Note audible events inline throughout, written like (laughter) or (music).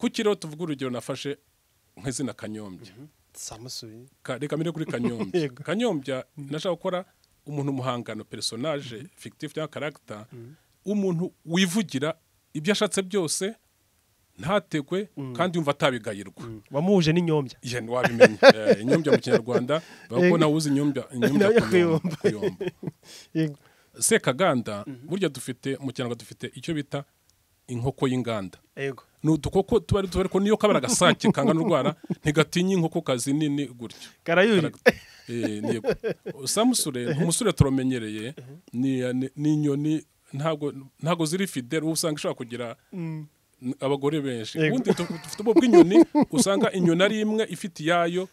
ku kiriho tuvuga urugero nafashe nk'izina kanyombya mhm. reka mbere kuri (laughs) kanyombya kanyombya mhm. nashaka gukora umuntu umuhangano personage mhm. fikitifu cyangwa karagita umuntu wivugira ibyo ashatse byose ntategwe kandi yumva atabigayirwa wamuhuje n'inyombya wabimenye inyombya (laughs) eh, mu kinyarwanda bavuga ko nawe inyombya kuyomba (laughs) sekaganda burya dufite mu kinyarwanda dufite icyo bita inkoko y'inganda ni udukoko tuba ari ariko niyo kabara agasake kangana urwara ntigatinya inkokokazi nini gutyo eh, samusure umusore turamenyereye ni inyoni ntabwo ziri fideli uba usanga ishobora kugira mm. abagore benshi ubundi dufite ubwo bw'inyoni usanga inyoni ari imwe ifite iyayo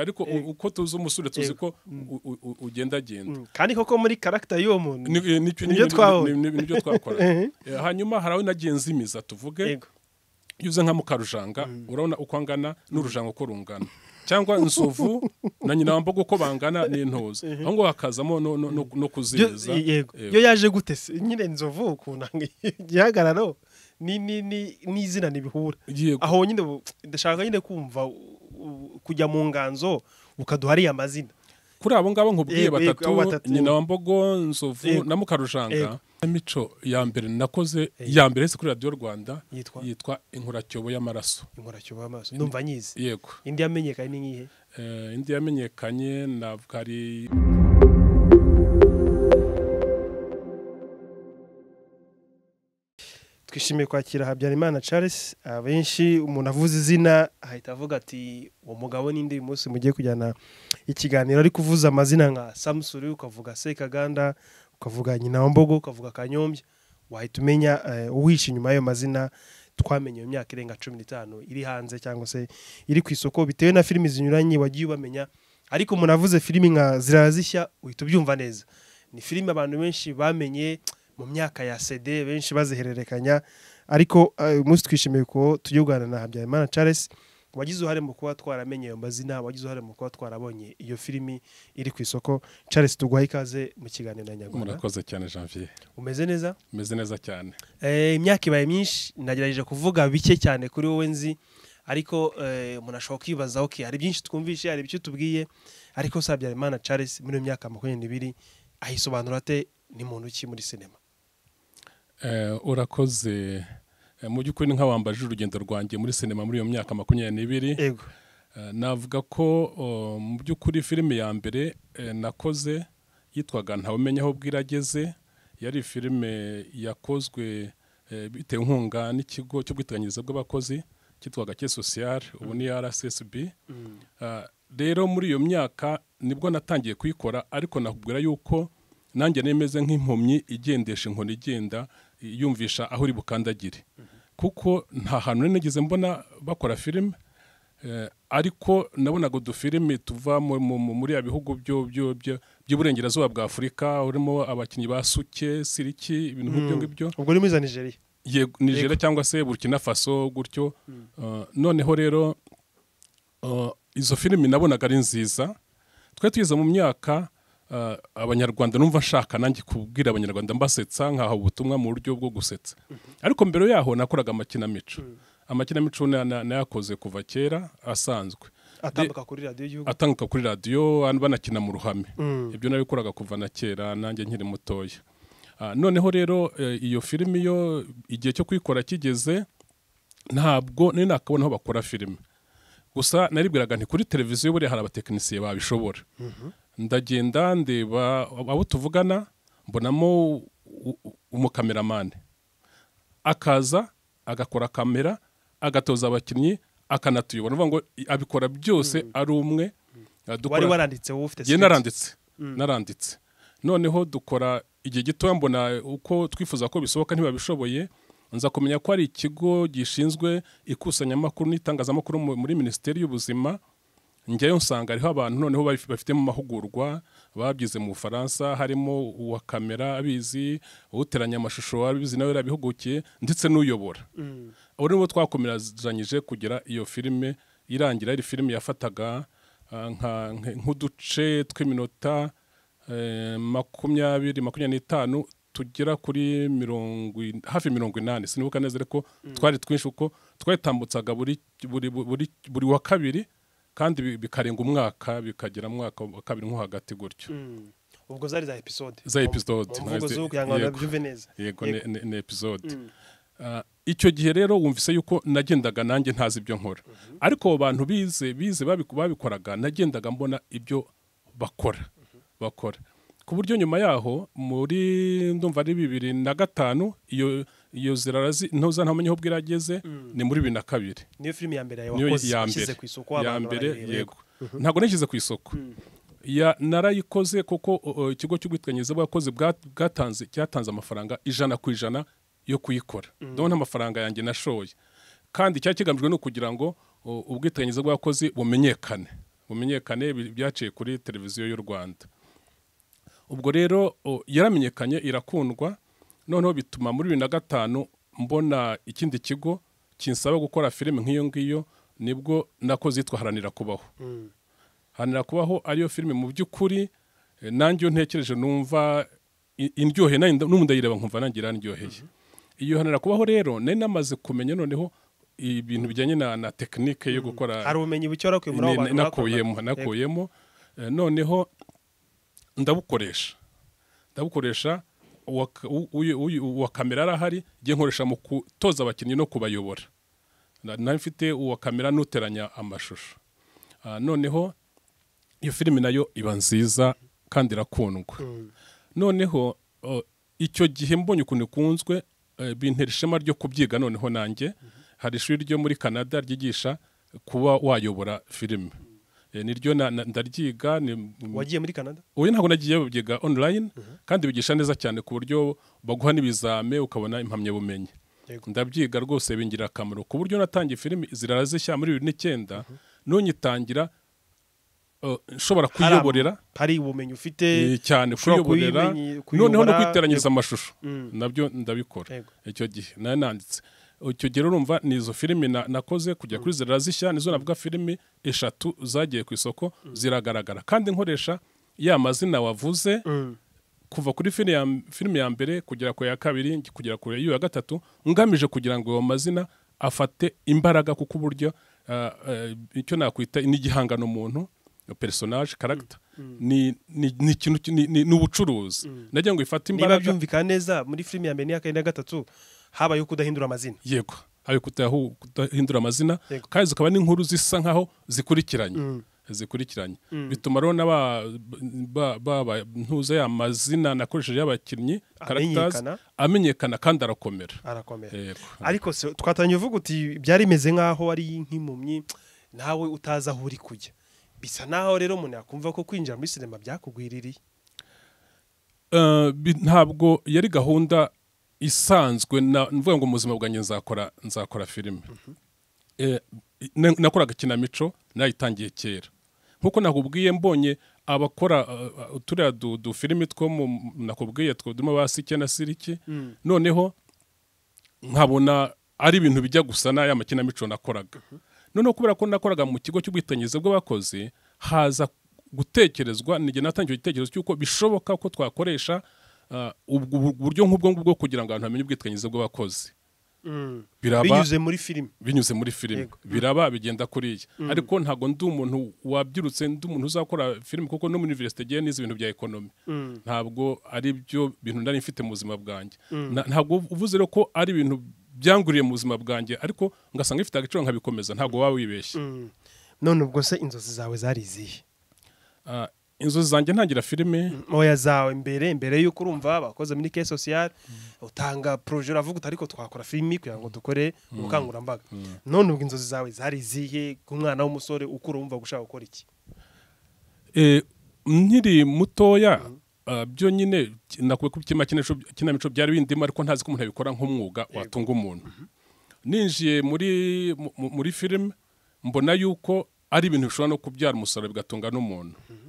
ariko eh, uko tuzi umusore tuzi eh, ko mm. ugenda agenda mm. kandi koko muri karagita y'uwo muntu nibyo twakora hanyuma hari aho inagenzimiza tuvuge iyo uze nka mukarujanga mm. urabona uko angana n'urujanga uko rungana cyangwa inzovu na nyina wambaga uko bangana n'intozi eh. aho ngaho hakazamo no kuziriza iyo yaje gutese nyine inzovu ukuntu igihagararo (laughs) ni izina ntibihura aho nyine ndashaka nyine kumva kujya mu nganzo ukaduha ariya mazina kuri abo ngabo nkubwiye eh, eh, batatu nyina wa mbogo nzovu eh. na mukarushanga mico ya mbere nakoze ya mbere kuri radiyo rwanda yitwa inkuracyobo y'amaraso inkuracyobo y'amaraso ndumva nyizi yego indi yamenyekanye ni nkihe indi yamenyekanye navuga ari twishimiye kwakira habyarimana charles abenshi umuntu avuze izina ahita avuga ati uwo mugabo n'indi uyu munsi mugiye kujyana ikiganiro ariko kuvuza amazina nka samusuri ukavuga sekaganda ukavuga nyina wa mbogo ukavuga kanyombya wahita umenya eh, uwishe inyuma y'ayo mazina twamenye mu myaka irenga cumi n'itanu iri hanze cyangwa se iri ku isoko bitewe na filimi zinyuranye wagiye ubamenya ariko umuntu avuze filimi nka zirazishya uhita ubyumva neza ni filimi abantu benshi bamenye mu myaka ya cd benshi bazihererekanya ariko eh, umunsi twishimiye ko tujye kuganira na habyarimana charles wagize uhare mu kuba twaramenye ayo mazina wagize uhare mu kuba twarabonye iyo filimi iri ku isoko charles tuguha ikaze mu kiganiro na murakoze cyane janvier umeze neza umeze neza cyane eh, imyaka ibaye myinshi nagerageje kuvuga bike cyane kuri wowe nzi ariko eh, umuntu ashobora kwibaza oke hari byinshi twumvishe hari byo tubwiye ariko sabyarimana charles muri iyo myaka makumyabiri ate ni muntu ki muri sinema Eh, urakoze eh, mu by'ukuri nk'abambaje urugendo rwanjye muri sinema muri iyo myaka makumyabiri n'ibiri eh, navuga ko oh, mu by'ukuri filime ya mbere nakoze yitwaga ntawumenya aho ageze yari filime yakozwe bitewe inkunga n'ikigo cy'ubwiteganyirize bw'abakozi cyitwaga ke sosiyare ubu ni rssb mm. rero muri iyo myaka nibwo natangiye kuyikora ariko nakubwira yuko nanjye nemeze nk'impumyi igendesha inkoni igenda yumvisha aho uri bukandagire kuko nta hantu nigeze mbona bakora filime eh, ariko nabonaga udufilimi tuva muri ya bihugu by'uburengerazuba bwa afurika urimo abakinnyi ba suke siriki ibintu nk'ibyo hmm. ngibyo ubwo urimo iza nigeria nigeria cyangwa se burkina faso gutyo hmm. eh, noneho rero eh, izo filimi nabonaga ari nziza twari tugeze mu myaka Eh, abanyarwanda numva nshaka nanjye kubwira abanyarwanda mbasetsa nkaha ubutumwa mu buryo bwo gusetsa mhm. ariko mbere yaho nakoraga amakinamico mhm. amakinamico nayakoze kuva kera asanzwe atanguka kuri radiyo banakina mu ruhame mm. ibyo nabikoraga kuva na kera nanjye nkiri mutoya ah, noneho rero eh, iyo filimi yo igihe cyo kuyikora kigeze ntabwo nari nakabona aho bakora filime gusa naribwiraga nti kuri televiziyo buriya hari abatekinisiye babishobora mhm. ndagenda ndeba abo tuvugana mbonamo umukameramani akaza agakora kamera agatoza abakinnyi akanatuyobora ni ngo abikora byose mm. ari umwe mm. wari waranditse wowe ufite sikizi naranditse mm. naranditse noneho dukora igihe gito mbona uko twifuza ko bisohoka ntibabishoboye nza kumenya ko ari ikigo gishinzwe ikusanyamakuru n'itangazamakuru muri minisiteri y'ubuzima njyayo nsanga hariho abantu noneho bafitemo mahugurwa babyize mu bufaransa harimo uwa kamera abizi uteranya amashusho abizi nawe yarabihugukiye ndetse n'uyobora mm. abo nibo twakomeranyije kugira iyo filime irangira iri filime yafataga ah, nk'uduce tw'iminota eh, makumyabiri makumyabiri n'itanu tugera kuri mirongo hafi mirongo inani sinibuka neza ariko mm. twari twinshi kuko twari buri buri wa kabiri kandi bikarenga umwaka bikagera mwaka wa kabiri nko hagati gutyo mm. ubwo zari za episode za episode yego ni episode mm. ah, icyo gihe rero wumvise yuko nagendaga nanjye ntazi ibyo nkora mhm. ariko abo bantu bize bize babikoraga nagendaga mbona ibyo bakora mhm. bakora ku buryo nyuma yaho muri ndumva ari bibiri na gatanu iyo iyo nzira ntamenya aho bwerageze mm. ni muri bibiri na kabiri niyo filime ya mbere yawe ku isoko ya mbere yego mhm. ntabwo nishyize ku isoko mm. ya narayikoze kuko ikigo cy'ubwiteganyirize bw'abakozi cyatanze amafaranga ijana ku ijana yo kuyikora mm. ndabona amafaranga yanjye nashoye kandi cyari kigamijwe ni ukugira ngo ubwiteganyirize bw'abakozi bumenyekane bumenyekane byaciye kuri televiziyo y'u rwanda ubwo rero yaramenyekanye irakundwa noneho bituma muri bibiri na gatanu mbona ikindi kigo kinsaba gukora filime nk'iyo ngiyo nibwo nakoze yitwa haranira kubaho mm. haranira kubaho ariyo filime mu by'ukuri eh, nanjye iyo ntekereje numva indyoheye n'ubu ndayireba nkumva nanjye irandyoheye mm-hmm. iyo haranira kubaho rero nari namaze kumenya noneho ibintu bijyanye na na tekinike yo mm. gukora hari ubumenyi buke warakuye muri abo bantu nakuyemo nakuyemo eh, noneho ndabukoresha ndabukoresha uwa kamera arahari njye nkoresha mu gutoza abakinnyi no kubayobora nawe mfite uwa kamera n'uteranya amashusho ah, noneho iyo filime nayo iba nziza kandi irakundwa noneho icyo gihe mbonye ukuntu ikunzwe eh, bintera ishema ryo kubyiga noneho nanjye hari ishuri ryo muri canada ryigisha kuba wayobora filime Eh, niryo ndaryiga wagiye muri canada ubu ntabwo nagiye byiga online mhm. kandi bigisha neza cyane ku buryo baguha n'ibizame ukabona impamyabumenyi ndabyiga rwose bingira akamaro ku buryo natangiye filimi zirara muri bibiri n'icyenda mhm. nunyitangira eh, nshobora kuyiyoborera hari ubumenyi ufite eh, cyane kuyiyoborera noneho no kwiteranyiriza amashusho mm. nabyo ndabikora icyo gihe nayo nanditse icyo gihe urumva ni izo filimi nakoze kujya kuri zishya nizo navuga filimi eshatu zagiye ku isoko ziragaragara kandi nkoresha ya mazina wavuze kuva kuri filimi ya mbere kugera ku ya kabiri kugera ku ya gatatu ngamije kugira ngo ayo mazina afate imbaraga kuko uburyo uh, uh, icyo nakwita n'igihangano umuntu personage karagita mm. mm. ni ikintu ni ubucuruzi mm. nagira ngo ifate imbaraga byumvikana neza muri filimi ya mbere n'iya kabiri na gatatu habayeho kudahindura amazina yego habaye kudahindura amazina kandi zikaba n'inkuru zisa nkaho zikurikiranye mm. zikurikiranye mm. bituma rero baba ntuze ya mazina nakoresheje y'abakinnyi amenyekana kandi arakomera ariko twatangiye uvuga uti byari bimeze nk'aho ari nk'impumyi nawe utazi aho uri kujya bisa naho rero umuntu yakumva ko kwinjira muri sinema byakugwiririye eh, ntabwo yari gahunda isanzwe navuga ngo mu buzima bwanjye nzakora nzakora filime mhm. eh, nakoraga ikinamico nayitangiye kera nkuko nakubwiye mbonye abakora eh, eh, turiya dufilimi two nakubwiye turimo ba sike na siriki mm. noneho nkabona ari ibintu bijya gusa n'aya makinamico nakoraga mhm. noneho kubera ko nakoraga mu kigo cy'ubwitangizi bw'abakozi haza gutekerezwa n'igihe natangiye igitekerezo cy'uko bishoboka ko twakoresha Eh, uburyo nk'ubwo ngubwo kugira ngo abantu bamenye ubwiteganyirize bw'abakozi mm. binyuze muri filime binyuze muri filime mm. biraba bigenda kuriya mm. ariko ntabwo ndi umuntu wabyirutse ndi umuntu uzakora filime kuko no muri univerisite igiye n'izi bintu bya ekonomi ntabwo ari byo bintu nari mfite mu buzima bwanjye ntabwo uvuze rero ko ari ibintu byanguriye mu buzima bwanjye ariko ngasanga bifite agaciro nkabikomeza ntabwo waba wibeshye none ubwo se inzozi zawe zari izihe ah, inzozi zanjye ntangira filime ntoya zawe mbere mbere y'uko urumva abakoze muri ke sosiyale utanga poroje uravuga ariko twakora filimi kugira ngo dukore ubukangurambaga mm. mm. none ubwo inzozi zawe zari zihe ku mwana w'umusore uko urumva gushaka gukora iki eh, nkiri mutoya mm. ah, byo nyine nakuwe ku kinamico byari bindimo ariko ntazi ko umuntu abikora nk'umwuga watunga umuntu mm-hmm. ninjiye muri muri filime mbona yuko ari ibintu bishobora no kubyara umusaruro bigatunga n'umuntu mm-hmm.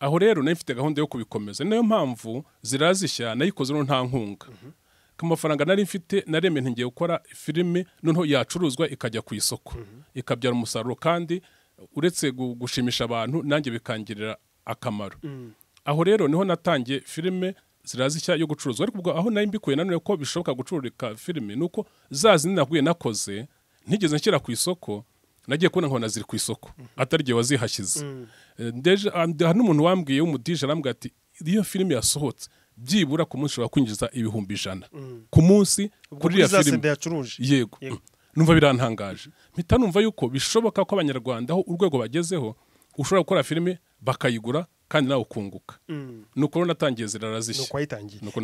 aho rero nayo ifite gahunda yo kubikomeza niyo mpamvu zirazishya nayikoze nta nkunga ku mafaranga nari mfite naremeye ngiye gukora filime noneho yacuruzwa ikajya ku isoko ikabyara umusaruro kandi uretse gushimisha abantu nanjye bikangirira akamaro aho rero niho natangiye filime zirazishya yo gucuruzwa ariko ubwo aho nayo mbikuye nanone ko bishoboka gucururika filime ni uko za zindi nakoze ntigeze nshyira ku isoko nagiye kubona nkabona ziri ku isoko mhm. atari wazihashyize mm. eh, ah, hari n'umuntu wambwiye w'umudije arambwira ati iyo filime yasohotse byibura ku munsi ushobora kwinjiza ibihumbi ijana mm. ku munsi kuri iriya filime yego mm. numva birantangaje mpita numva yuko bishoboka ko abanyarwanda aho urwego bagezeho ushobora gukora filime bakayigura kandi nawe ukunguka ni uko rero natangiye ziraraziye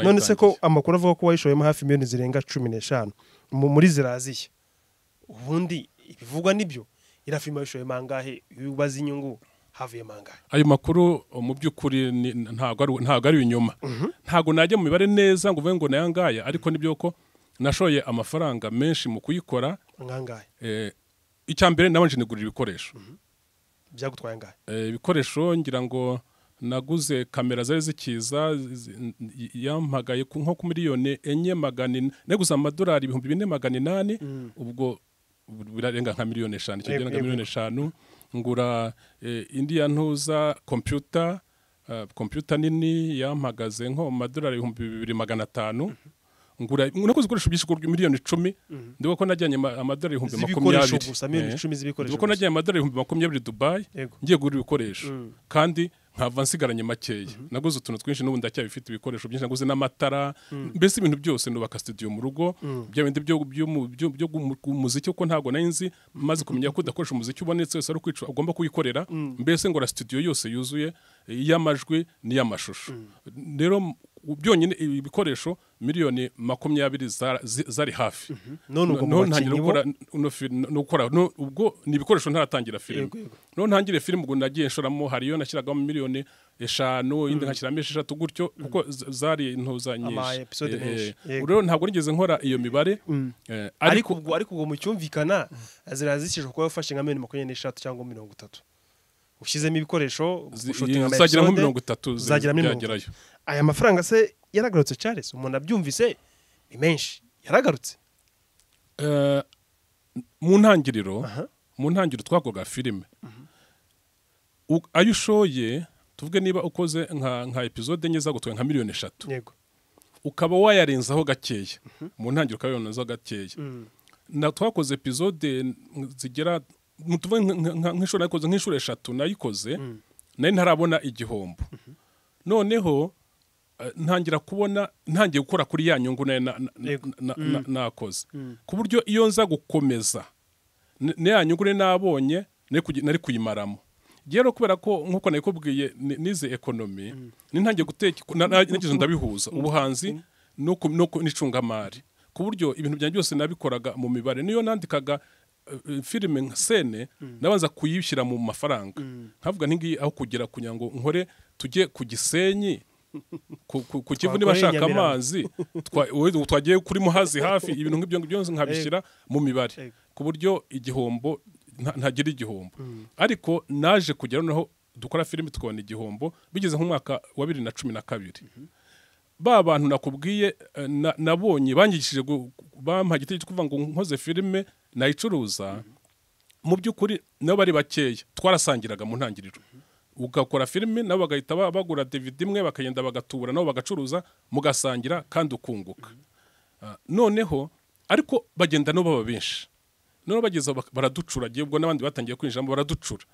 none se ko amakuru avuga ko wayishoyemo hafi miliyoni zirenga cumi n'eshanu muri zirazishya ubundi ibivugwa nibyo irafima bishoye mangahe ubaza inyungu havuye mangahe ayo makuru mu by'ukuri ntabwo ari inyuma mhm. ntabwo najya mu mibare neza ngo uvuge ngo nayangaya ariko nibyo ko nashoye amafaranga menshi mu kuyikora e, icya mbere nabanje nigurira ibikoresho mhm. byagutwaye angahe e, ibikoresho ngira ngo naguze kamera zari zikiza yampagaye nko ku miliyoni enye magana ine naguze amadolari ibihumbi bine magana inani mm. ubwo birarenga nka miliyoni eshanu icyo gihe nka miliyoni eshanu ngura eh, indi ya ntuza kompiyuta kompiyuta eh, nini yampagaze nko mu madorari ibihumbi bibiri magana atanu mm-hmm. ngura nakoze ibikoresho byinshi miliyoni icumi mm-hmm. ndibuka ko najyanye amadorari eh. ibihumbi makumyabiri ndibuka ko najyanye amadorari ibihumbi makumyabiri dubayi ngiye kugura ibikoresho mm. kandi nkava nsigaranye makeya mhm. naguze utuntu twinshi n'ubu ndacyabifite ibikoresho byinshi naguze n'amatara mm. mbese ibintu byose nubaka studio mu rugo mm. bya bindi byo umuziki kuko ntabwo nari nzi maze kumenya ko udakoresha umuziki ubonetse wese ari ukwica ugomba kuyikorera mm. mbese ngora studio yose yuzuye iy'amajwi n'iy'amashusho rero byonyine ibi bikoresho miliyoni makumyabiri zari hafi mhm. none ubwo ni ibikoresho ntaratangira filime none ntangire filime ubwo nagiye nshoramo hari nashyiragamo miliyoni eshanu indi mhm. nkashyiramo esheshatu gutyo mhm. kuko zari intuza eh, eh. rero ntabwo nigeze nkora iyo mibare mm. eh, ariko ubwo mu cyumvikana mm. ziriya zishyirwa kuba yafashe nka miliyoni makumyabiri n'eshatu cyangwa mirongo itatu ushyizemo ibikoresho zageramo mirongo itatu byagerayo aya mafaranga se yaragarutse Charles umuntu abyumvise ni menshi yaragarutse eh, mu ntangiriro mu ntangiriro twakoga filime mhm. ayo ushoye tuvuge niba ukoze nka nka epizode enye zagutoye nka miliyoni eshatu ukaba wayarenzaho gakeya mhm. mu ntangiriro ukaba wayarenzaho gakeya mm. twakoze epizode zigera nk’ishuri eshatu nayikoze mm. nayo ntarabona igihombo mm-hmm. noneho eh, ntangira kubona ntangiye gukora kuri ya nyungu mm. nakoze mm. ku buryo iyo nza gukomeza ya nyungu nabonye nari kuyimaramo rero kubera ko nk'uko nayikubwiye nize ekonomi nintangiye guteka ndabihuza ubuhanzi n'icungamari ku buryo ibintu byanjye byose nabikoraga mu mibare niyo nandikaga Eh, filime nka sene mm. nabanza kuyishyira mu mafaranga mm. nkavuga ntingiyi aho kugera kugira ngo nkore tujye ku gisenyi (laughs) ku kivu niba ashaka amazi twagiye kuri muhazi hafi (laughs) ibintu nk'ibyo ngibyo nkabishyira mu mibare ku buryo igihombo ntagira igihombo mm. ariko naje kugera noneho dukora filime tukabona igihombo bigeze nk'umwaka wa bibiri na cumi na kabiri mm-hmm. ba bantu nakubwiye eh, nabonye bangishije bampaha igitekerezo kuvuga ngo nkoze filime nayicuruza mu by'ukuri nabo bari bakeya twarasangiraga mu ntangiriro ugakora filime nabo bagahita bagura DVD imwe bakagenda bagatubura nabo bagacuruza mugasangira kandi ukunguka ah, noneho ariko bagenda no baba benshi noneho bageze baraducura ubwo n'abandi batangiye kwinjiramo baraducura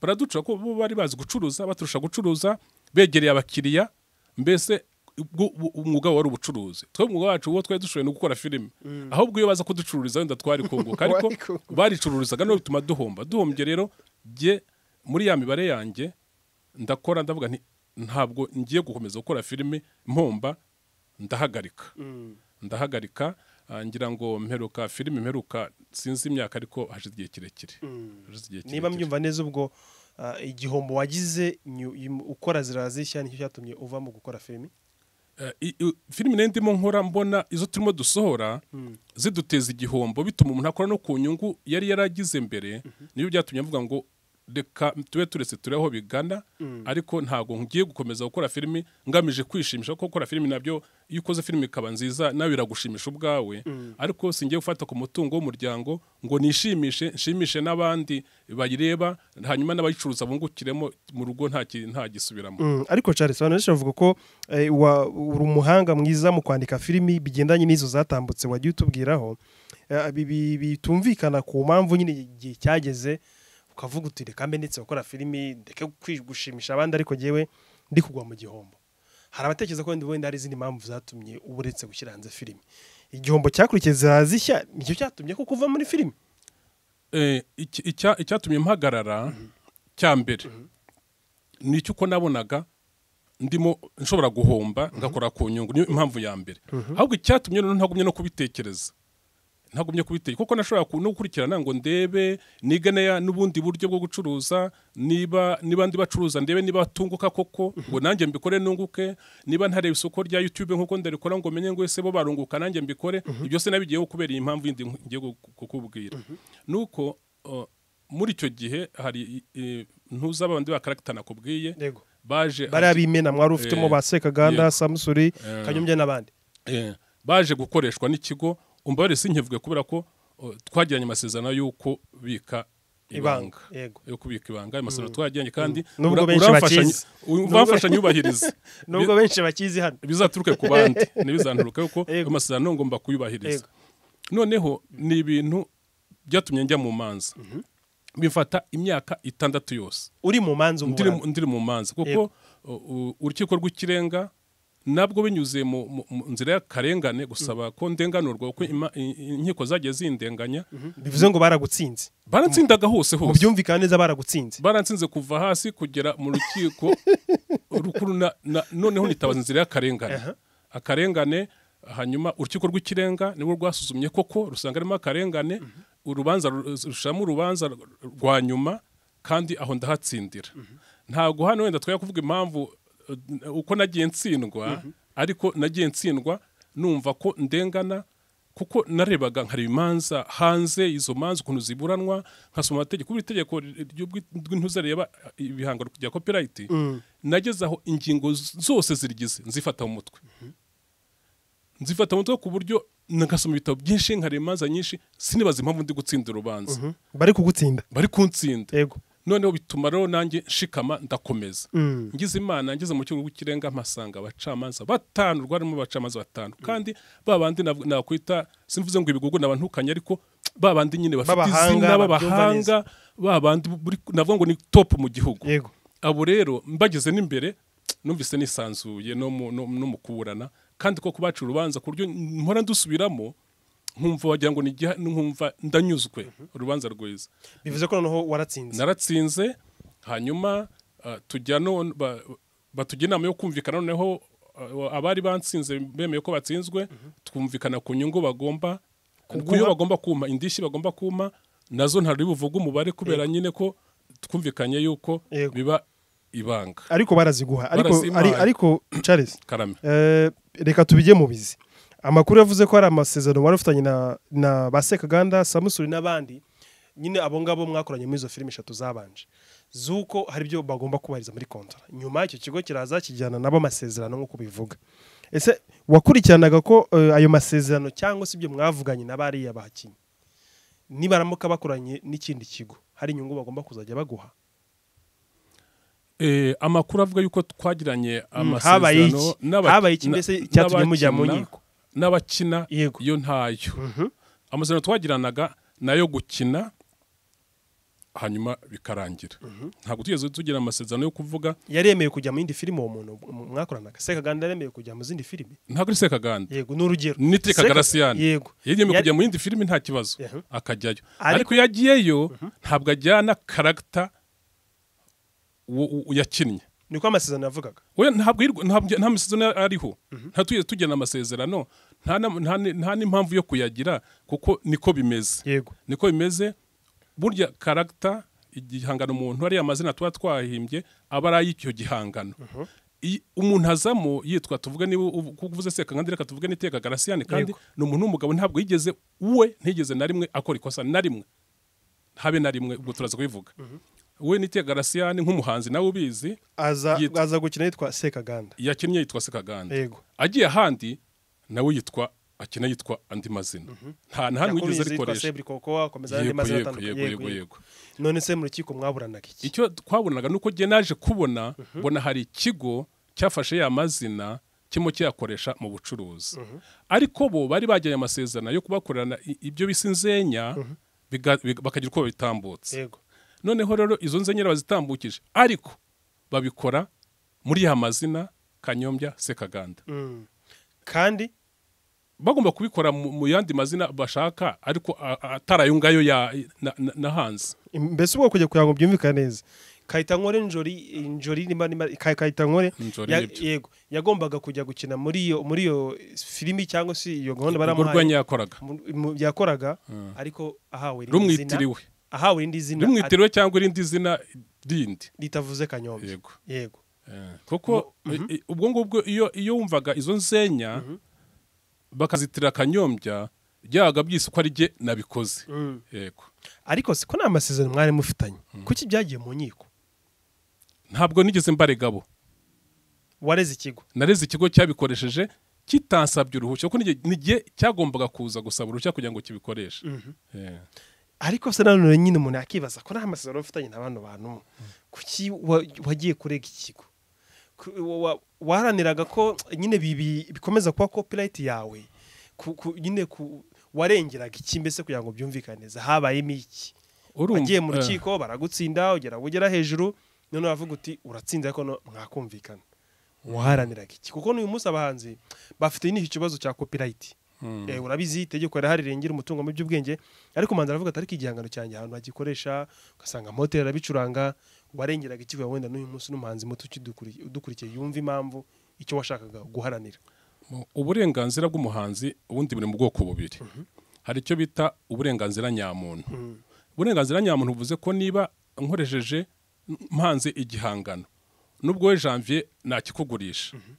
baraducura ko bo bari bazi gucuruza baturusha gucuruza begereye abakiriya mbese umwuga wari ubucuruzi twe umwuga wacu uwo twari dushoboye no gukora filime mm. ahubwo iyo baza kuducururiza wenda twari kunguka (laughs) ariko baricururizaga none bituma duhomba duhombye rero njye muri ya mibare yanjye ndakora ndavuga nti ntabwo ngiye gukomeza gukora filime mpomba ndahagarika mm. ndahagarika ah, ngira ngo mperuka filime mperuka sinzi imyaka ariko hashize igihe kirekire mm. niba mbyumva neza ubwo ah, igihombo wagize ukora zirazishya zishya nicyo cyatumye uva mu gukora filime Eh, filime ndimo nkora mbona izo turimo dusohora hmm. ziduteza igihombo bituma umuntu akora no ku nyungu yari yaragize mbere hmm. niyo byatumye avuga ngo reka tube turetse turiho bigana mm. ariko ntabwo ngiye gukomeza gukora filimi ngamije kwishimisha ko gukora filimi nabyo iyo ukoze filimi ikaba nziza nawe iragushimisha ubwawe mm. ariko singiye gufata ku mutungo w'umuryango ngo nishimishe nshimishe n'abandi bayireba hanyuma n'abayicuruza bungukiremo mu rugo nta gisubiramo mm. ariko Charles Vanessa avuga ko eh, uri umuhanga mwiza mu kwandika filimi bigendanye n'izo zatambutse wagiye utubwiraho eh, bitumvikana ku mpamvu nyine igihe cyageze ukavuga uti reka mbe ndetse gukora filimi ndeke gushimisha abandi ariko ngewe ndi kugwa mu gihombo hari abatekereza ko wenda hari izindi mpamvu zatumye uburetse uretse gushyira hanze filimi igihombo cyakurikiye zishya nicyo cyatumye ko kuva muri filimi eh, icyatumye mpagarara cya mbere ni icyo uko nabonaga ndimo nshobora guhomba ngakora ku nyungu niyo impamvu ya mbere mhm. ahubwo icyatumye noneho ntagumye no kubitekereza ntabwo menya kuko nashobora no gukurikirana ngo ndebe niga n'ubundi buryo bwo gucuruza niba niba ndi bacuruza ndebe niba atunguka koko ngo mhm. nanjye mbikore nunguke niba ntareba isoko rya yutube nk'uko ndarikora ngo menye ngo ese bo barunguka nanjye mbikore mhm. ibyo se nabigiyeho kubera iyi mpamvu yindi ngiye kukubwira mhm. nuko muri icyo gihe hari ntuza abandi ba karagita nakubwiye baje bariya bimena mwari ufitemo eh, ba sekaganda samusuri eh. kanyombya n'abandi eh, baje gukoreshwa n'ikigo umubare sinkivuge kubera ko twagiranye amasezerano y'uko bika ibanga yo kubika ibanga ayo masezerano mm. twagiranye kandi uramfasha nyubahiriza nubwo benshi bakizi hano bizaturuke ku bandi (laughs) ntibizanturuke kuko ayo masezerano ngomba kuyubahiriza noneho ni ibintu byatumye njya mu manza mhm. bifata imyaka itandatu yose uri mu manza ubu ndiri mu manza kuko urukiko rw'ikirenga nabwo binyuze mu nzira y'akarengane gusaba ko ndenganurwa kuko inkiko zagiye zindenganya mm-hmm. bivuze ngo baragutsinze baratsindaga hose hose byumvikana neza baragutsinze baratsinze kuva hasi kugera mu rukiko (laughs) rukuru noneho nitabaza inzira y'akarengane akarengane hanyuma urukiko rw'ikirenga niwe rwasuzumye koko rusanga arimo akarengane mm-hmm. urubanza rushamo urubanza rwa nyuma kandi aho ndahatsindira mm-hmm. ntabwo hano wenda twajya kuvuga impamvu uko nagiye nsindwa mhm. ariko nagiye nsindwa numva ko ndengana kuko narebaga nkari imanza hanze izo manza ukuntu ziburanwa nkasoma amategeko itegeko ry'intuza rireba ibihangano bya copyright mm. nageze aho ingingo zose zirigize nzifata mu mutwe mhm. nzifata mu mutwe ku buryo ngasoma ibitabo byinshi nkari imanza nyinshi sinibaza impamvu ndi gutsinda urubanza mhm. bari kugutsinda bari kuntsinda noneho bituma rero nanjye nshikama ndakomeza mm. ngize imana ngeze mu cyumba cy'irenga mpasanga abacamanza batanu rwarimo abacamanza batanu mm. kandi bandi nakwita simvuze ngo ibigugu nabantukanye ariko babandi nyine bafite izina b'abahanga babandi navuga ngo ni topu mu gihugu abo rero mbageze n'imbere numvise nisanzuye no mu kuburana kandi ko kubaca urubanza ku buryo mpora ndusubiramo nkumva wagira ngo nkumva ndanyuzwe mhm. urubanza rwiza bivuze ko noneho waratsinze naratsinze hanyuma uh, tujya batugira inama yo kumvikana noneho uh, abari bansinze bemeye ko batsinzwe mhm. twumvikana ku nyungu bagomba ku bagomba kuma indishyi bagomba kuma nazo ntari buvuge umubare kubera nyine ko twumvikanye yuko biba ibanga ariko baraziguha ariko Charles eh, reka tubijye mu bizi amakuru yavuze ko hari amasezerano wari ufitanye na ba sekaganda samusuri n'abandi nyine abo ngabo mwakoranye muri izo filime eshatu zabanje z'uko hari ibyo bagomba kubahiriza muri kontara nyuma icyo kigo kiraza kijyana nabo amasezerano nk'uko bivuga ese wakurikiranaga ko eh, ayo masezerano cyangwa se ibyo mwavuganye n'abariya bakinnyi nibaramuka bakoranye n'ikindi kigo hari inyungu bagomba kuzajya baguha eh, amakuru avuga yuko twagiranye hmm, amasezerano n'abakinnyi mbese cyatumye mujya mu nkiko n'abakina iyo ntayo mhm. amasezerano twagiranaga nayo gukina hanyuma bikarangira mhm. ntabwo tugeze tugira amasezerano yo kuvuga yaremewe kujya mu yindi filime uwo muntu mwakoranaga sekaganda yaremewe kujya mu zindi filime ntabwo ari sekaganda yego ni urugero niteka garasiyani yego yemewe kujya mu yindi filime nta kibazo akajyayo ariko iyo agiyeyo mhm. ntabwo ajyana karagita yakinnye niko amasezerano yavugaga we nta masezerano ariho ntatuye tugena amasezerano nta n'impamvu yo kuyagira kuko niko bimeze yego niko bimeze burya karagita igihangano umuntu ariya amazina tuba twahimbye aba ari ay'icyo gihangano uh-huh. umuntu azamo yitwa tuvuge niba uvuze seka kandi reka tuvuge n'iteka garasiyane kandi ni umuntu w'umugabo ntabwo yigeze we ntigeze na rimwe akora ikosa na rimwe habe na rimwe ubwo turaza kubivuga uh-huh. we nitiye garasiyani nk'umuhanzi nawe ubizi aza gukina yitwa sekaganda yakinnye yitwa sekaganda agiye ahandi nawe yitwa akina yitwa andi mazina mhm. nta na hano wigeze arikoresha yego yego yego yego none se mu rukiko mwaburanaga iki icyo twabonaga ni uko naje kubona mhm. mbona hari ikigo cyafashe ya mazina kimo kiyakoresha mu bucuruzi mhm. ariko bo bari bagiranye amasezerano yo kubakorerana ibyo bisi inzenya bakagira uko babitambutse noneho rero izo nzenyeri bazitambukije ariko babikora muri ya mazina kanyombya sekaganda mm. kandi bagomba kubikora mu yandi mazina bashaka ariko atari ayo na hanze mbese ubwo kujya kugira ngo byumvikane neza kayitankore njori njori nima nima kayitankore yego yagombaga kujya gukina muri iyo muri iyo filimi cyangwa se iyo gahunda baramuhaye urwenya yakoraga yakoraga mm. ariko ahawe rumwitiriwe ahawe irindi zina rimwitiriwe cyangwa irindi zina rindi ritavuze kanyombe yego yego eh, kuko mhm. ubwo ngubwo iyo wumvaga izo nsenya mhm. bakazitira kanyombya byabaga byiswe ari jye nabikoze mm. yego ariko siko nta masezerano mwari mufitanye mm. kuki byagiye mu nkiko ntabwo nigeze mbaregabo wareze ikigo nareze ikigo cyabikoresheje kitansabye uruhushya kuko n'igihe cyagombaga kuza gusaba uruhushya kugira ngo kibikoreshe mhm. eh. ariko se nanone nyine umuntu yakibaza ko nta masezerano ufitanye na bano bantu kuki wagiye kurega ikigo waharaniraga ko nyine bikomeza kuba kopirayiti yawe nyine warengeraga iki mbese kugira ngo byumvikane byumvikaneze habayemo iki wagiye mu rukiko eh. baragutsinda ugera ugera hejuru none bavuga uti uratsinze ariko mwakumvikana mm. waharaniraga iki kuko n'uyu munsi abahanzi bafite n'iki kibazo cya kopirayiti Hmm. Eh, urabizi itegeko rirahari rirengera umutungo mu by'ubwenge ariko umwanzuro aravuga ati ariko igihangano cyanjye ahantu hagikoresha ugasanga amahoteli arabicuranga warengeraga ikigo wenda n'uyu munsi n'umuhanzi muto udukurikiye yumva impamvu icyo washakaga guharanira uburenganzira bw'umuhanzi ubundi buri mu bwoko bubiri mhm. hari icyo bita uburenganzira nyamuntu mhm. uburenganzira nyamuntu buvuze ko niba nkoresheje mpanze igihangano nubwo we janvier nakikugurisha mhm.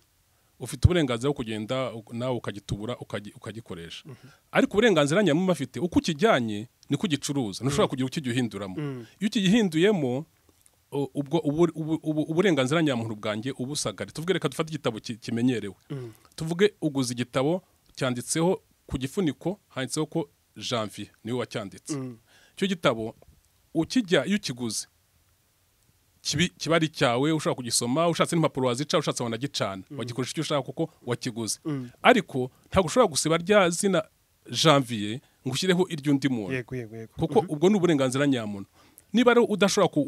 ufite uburenganzira bwo kugenda nawe ukagitubura ukagikoresha mhm. ariko uburenganzira nyamwema afite uko ukijyanye niko ugicuruza mm. ntushobora kugira ukijya uhinduramo mm. iyo ukigihinduyemo ubwo uburenganzira nyamuntu bwanjye ubusagare tuvuge reka dufate igitabo kimenyerewe mm. tuvuge uguze igitabo cyanditseho ku gifuniko handitseho ko janvier niwe wacyanditse icyo gitabo ukijya iyo ukiguze kiba ari cyawe ushaka kugisoma ushatse n'impapuro wazica ushatse wanagicana mm. wagikoresha icyo ushaka kuko wakiguze mm. ariko ntabwo ushobora gusiba rya zina janvier ngo ushyireho iry'undi muntu kuko mhm. ubwo ni uburenganzira nyamuntu niba rero udashobora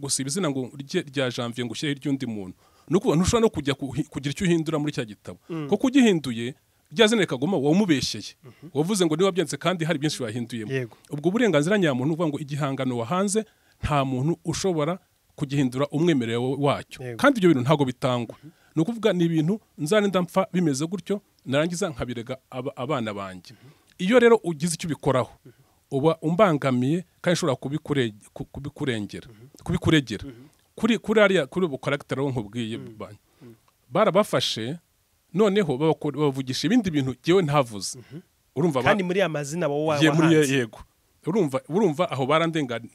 gusiba izina ngo rye rya janvier ngo ushyireho iry'undi muntu ni ukuvuga ntushobora no kujya kugira icyo uhindura muri cya gitabo mm. kuko ugihinduye rya zina rikaguma wamubeshyeye mhm. wavuze ngo niba byanditse kandi hari byinshi wahinduyemo ubwo uburenganzira nyamuntu uvuga ngo igihangano wahanze nta muntu ushobora kugihindura umwimerere wacyo kandi ibyo bintu ntabwo bitangwa ni ukuvuga ni ibintu nzarinda mpfa bimeze gutyo narangiza nkabirega abana banjye iyo rero ugize icyo ubikoraho uba umbangamiye kandi ushobora kubikurengera kubikuregera kuri kuri ariya kuri ubu karagitari aho nkubwiye mm. barabafashe noneho babavugisha ibindi bintu ngewe ntavuze mhm. urumva kandi muri ya mazina wowe wahanze yego urumva aho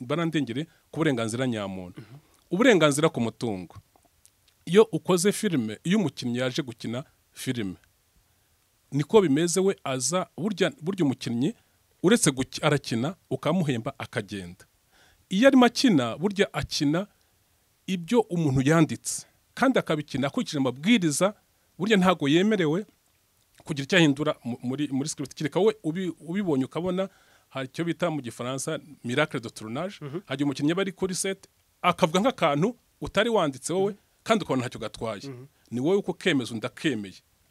barandengere ku burenganzira nyamuntu mhm. uburenganzira ku mutungo iyo ukoze filime iyo umukinnyi yaje gukina filime niko bimeze we aza burya umukinnyi uretse arakina ukamuhemba akagenda iyo arimo akina burya akina ibyo umuntu yanditse kandi akabikina akurikije amabwiriza burya ntabwo yemerewe kugira icyo ahindura muri muri script kereka we ubibonye ukabona hari icyo bita mu gifaransa miracle de tournage mm-hmm. hari umukinnyi aba ari kuri set akavuga nk'akantu utari wanditse wowe kandi ukabona ntacyo gatwaye ni wowe uko kemeza undi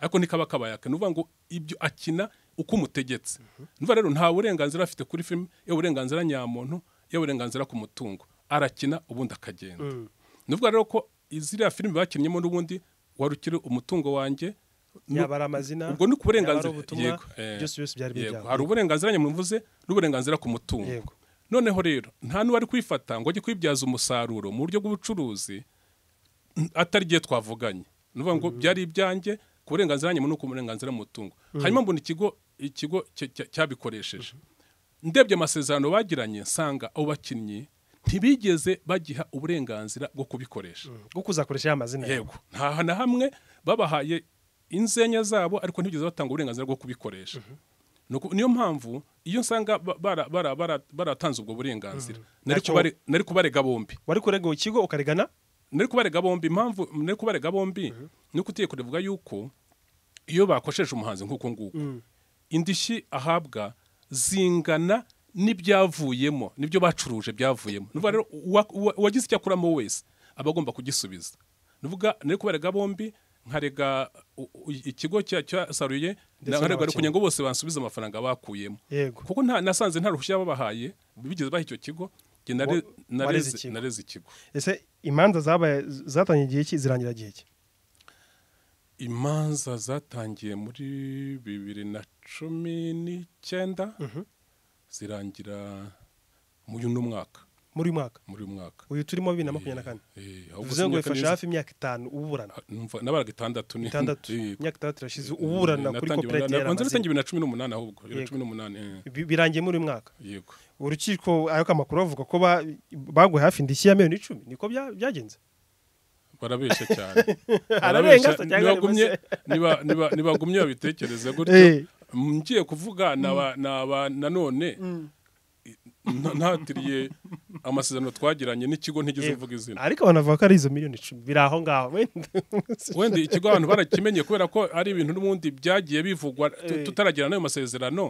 ariko ntikaba kabaye ake nuvuga ngo ibyo akina uko umutegetse nuva rero nta burenganzira afite kuri filime iyo burenganzira nyamuntu iyo burenganzira ku mutungo arakina ubundi akagenda mm. nuvuga rero ko iziriya filime bakinnyemo n'ubundi warukire umutungo wanjye yabara amazina ubwo ni ku burenganzira byose hari uburenganzira nyamuntu uvuze n'uburenganzira ku mutungo noneho rero nta n'uwari kwifata ngo ajye kwibyaza umusaruro mu buryo bw'ubucuruzi atari igihe twavuganye nuvuga ngo mm-hmm. byari ibyanjye ku burenganzira nyuma no ku mutungo mm-hmm. hanyuma mbona ikigo ikigo cyabikoresheje mm-hmm. ndebye amasezerano bagiranye nsanga abo bakinnyi ntibigeze bagiha uburenganzira bwo kubikoresha mm, bwo kuzakoresha ya mazina yego nta na hamwe babahaye inzenya zabo ariko ntibigeze batanga uburenganzira bwo kubikoresha niyo mpamvu iyo nsanga baratanze ubwo burenganzira mm-hmm. nari kubarega bombi wari kurega ikigo ukaregana nari kubarega bombi impamvu nari kubarega bombi mm-hmm. nuko ugiye kurevuga yuko iyo bakosheje umuhanzi nk'uko nguko mm. indishyi ahabwa zingana n'ibyavuyemo nibyo bacuruje byavuyemo uwagize icyo akuramo wese aba agomba kugisubiza nari kubarega bombi nkarega ikigo cyasaruye nkarega kugira ngo bose basubiza amafaranga bakuyemo kuko nasanze nta ruhushya babahaye bigeze baha icyo kigo nareze ikigo ese imanza zatangiye igihe ki zirangira igihe ki imanza zatangiye muri bibiri na cumi n'icyenda mhm. zirangira mu uno muri mwaka muri mwaka uyu turimo bibiri na makumyabiri na kane bivuze eh, eh, eh, ngo bifasha hafi imyaka itanu uburana ah, n'abaraga itandatu itandatu (laughs) imyaka itandatu irashize uburana kuri koperative yarabanza natangiye bibiri na cumi n'umunani ahubwo bibiri na cumi n'umunani birangiye muri uyu mwaka yego urukiko ayo kamakuru bavuga ko baguye hafi indishyi ya miliyoni icumi niko byagenze barabeshya cyane (laughs) niba (laughs) nibagumye babitekereza gutyo ngiye kuvuga naba mm. nanone mm. ntatiriye amasezerano twagiranye n'ikigo ntigeze uvuga izina ariko abantu bavuga ko ari izo miliyoni icumi biri aho ngaho wenda wenda (laughs) ikigo abantu barakimenye kubera ko ari ibintu n'ubundi byagiye bivugwa tutaragirana n'ayo masezerano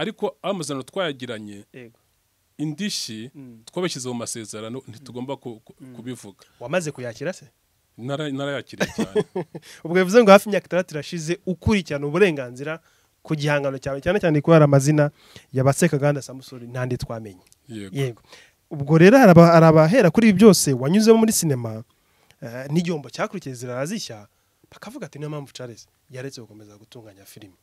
ariko amasezerano twayagiranye indishyi mm. twabashyize mu masezerano ntitugomba mm. kubivuga wamaze kuyakira se narayakiriye cyane (laughs) ubwo bivuze ngo hafi imyaka itandatu irashize ukurikirana uburenganzira ku gihangano cyawe cyane cyane ko amazina ya ba sekaganda n'andi twamenye yego ubwo rero hari abahera kuri ibi byose wanyuzemo muri sinema eh, n'igihombo cyakurikiye zirarazishya bakavuga ati niyo mpamvu caresi yaretse gukomeza gutunganya filime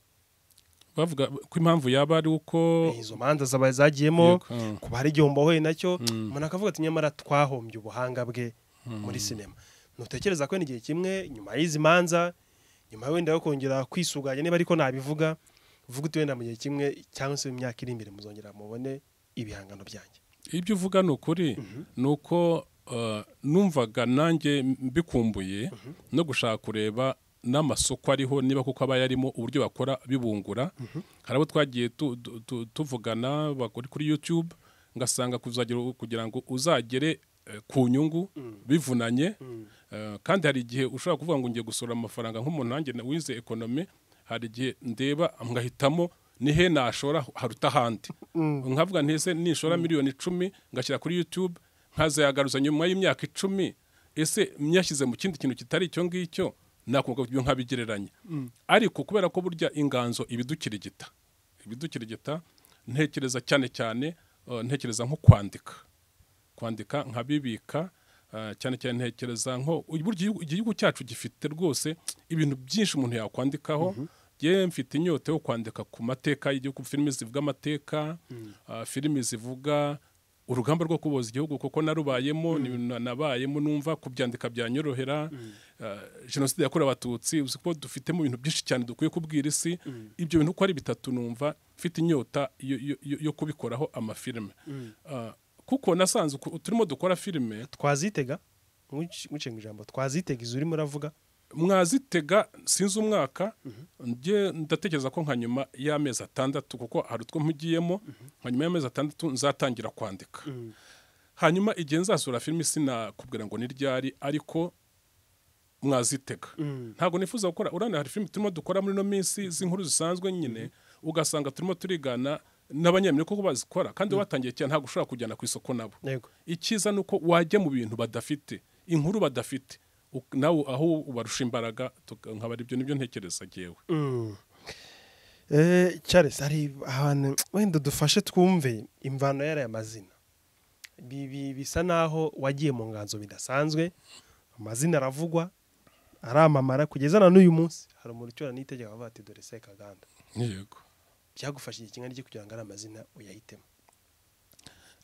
bavuga ko impamvu yaba ari uko eh, izo manza zaba zagiyemo mm. kuba hari igihombo we nacyo mm. umuntu akavuga ati nyamara twahombye ubuhanga bwe mm. muri sinema ntutekereza ko ni igihe kimwe nyuma y'izi manza nyuma wenda yo kongera kwisuganya niba ariko nabivuga uvuga uti wenda mu gihe kimwe cyangwa se mu myaka iri imbere muzongera mubone ibihangano byanjye ibyo uvuga ni ukuri mhm. ni uko uh, numvaga nanjye mbikumbuye mhm. no gushaka kureba n'amasoko ariho niba kuko aba yarimo uburyo bakora bibungura mhm. hari abo twagiye tuvugana kuri yutube ngasanga kuzagera kugira ngo uzagere eh, ku nyungu mm. bivunanye mm. Eh, kandi hari igihe ushobora kuvuga ngo ngiye gusora amafaranga nk'umuntu nanjye wize ekonomi hari igihe ndeba ngahitamo nihe nashora haruta ahandi mm. nkavuga ntese nishora mm. miliyoni icumi ngashyira kuri yutube yagaruza nyuma y'imyaka icumi ese myashyize mu kindi kintu kitari icyo ngicyo nakunga nkabigereranya mm. ariko kubera ko burya inganzo ibidukirigita ibidukirigita ntekereza cyane cyane uh, ntekereza nko kwandika kwandika nkabibika uh, cyane cyane ntekereza nko burya igihugu cyacu gifite rwose ibintu byinshi umuntu yakwandikaho mm-hmm. yewe mfite inyota yo kwandika ku mateka y'igihugu filime zivuga amateka hmm. ah, filime zivuga urugamba rwo kuboza igihugu kuko narubayemo hmm. nabayemo numva kubyandika byanyorohera hmm. ah, jenoside yakorewe abatutsi uzi ko dufitemo ibintu byinshi cyane dukwiye kubwira isi ibyo bintu uko ari bitatu numva mfite inyota yo kubikoraho amafilime ah, kuko nasanzwe turimo dukora filime twazitega mu ijambo twazitega izo urimo uravuga mwazitega sinzi umwaka mhm. ndatekereza ko nka nyuma y'amezi atandatu kuko hari utwo mpugiyemo mhm. nka nyuma y'amezi atandatu nzatangira kwandika mm. hanyuma igihe nzasura filime sinakubwira ngo ni ryari ariko mwazitega mm. ntabwo nifuza gukora urabona hari filime turimo dukora muri ino minsi z'inkuru zisanzwe nyine mm. ugasanga turimo turigana n'abanyamerika kuko bazikora kandi watangiye cyane ntabwo ushobora kujyana ku isoko nabo icyiza ni uko wajya mu bintu badafite inkuru badafite nawe aho ubarusha imbaraga nkabara ibyo nibyo ntekereza ngewe mm. eh, cyaresi hari ahantu wenda dufashe twumve imvano y'aya mazina bisa naho wagiye mu nganzo bidasanzwe amazina aravugwa aramamara kugeza na n'uyu munsi hari umuntu ucyura n'itegeko avuga ati dore se kaganda yego byagufashije ikingana iki kugira ngo ari amazina uyahitemo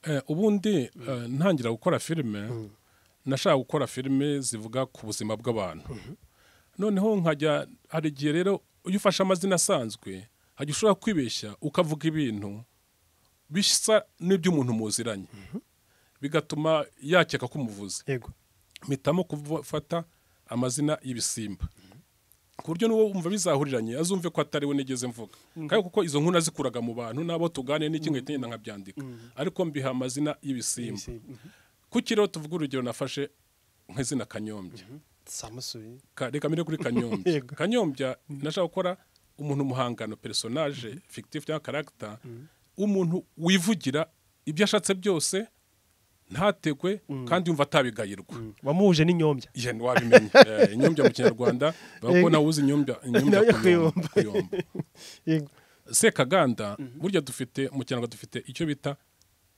eh, ubundi eh, ntangira gukora filime mm. nashaka gukora filime zivuga ku buzima bw'abantu mm-hmm. noneho nkajya hari igihe rero iyo ufashe amazina asanzwe hajya ushobora kwibeshya ukavuga ibintu bisa n'iby'umuntu muziranye mm-hmm. bigatuma yakeka ko umuvuzi mpitamo gufata amazina y'ibisimba mm-hmm. ku buryo n'uwo wumva bizahuriranye azumve ko atari we nigeze mvuga kandi kuko izo nkuru nazikuraga mu bantu n'abo tuganire n'ikindi nkagenda nkabyandika ariko mbiha amazina y'ibisimba ku kiriho tuvuga urugero nafashe nk'izina kanyombya mhm. reka mbere kuri kanyombya (laughs) kanyombya nashaka gukora umuntu umuhangano personage mhm. fikitifu cyangwa karagita mhm. umuntu wivugira ibyo ashatse byose ntategwe kandi yumva atabigayirwa wamuhuje n'inyombya yenda wabimenye inyombya (laughs) eh, mu kinyarwanda bavuga nawe inyombya kuyomba (laughs) sekaganda burya dufite mu kinyarwanda dufite icyo bita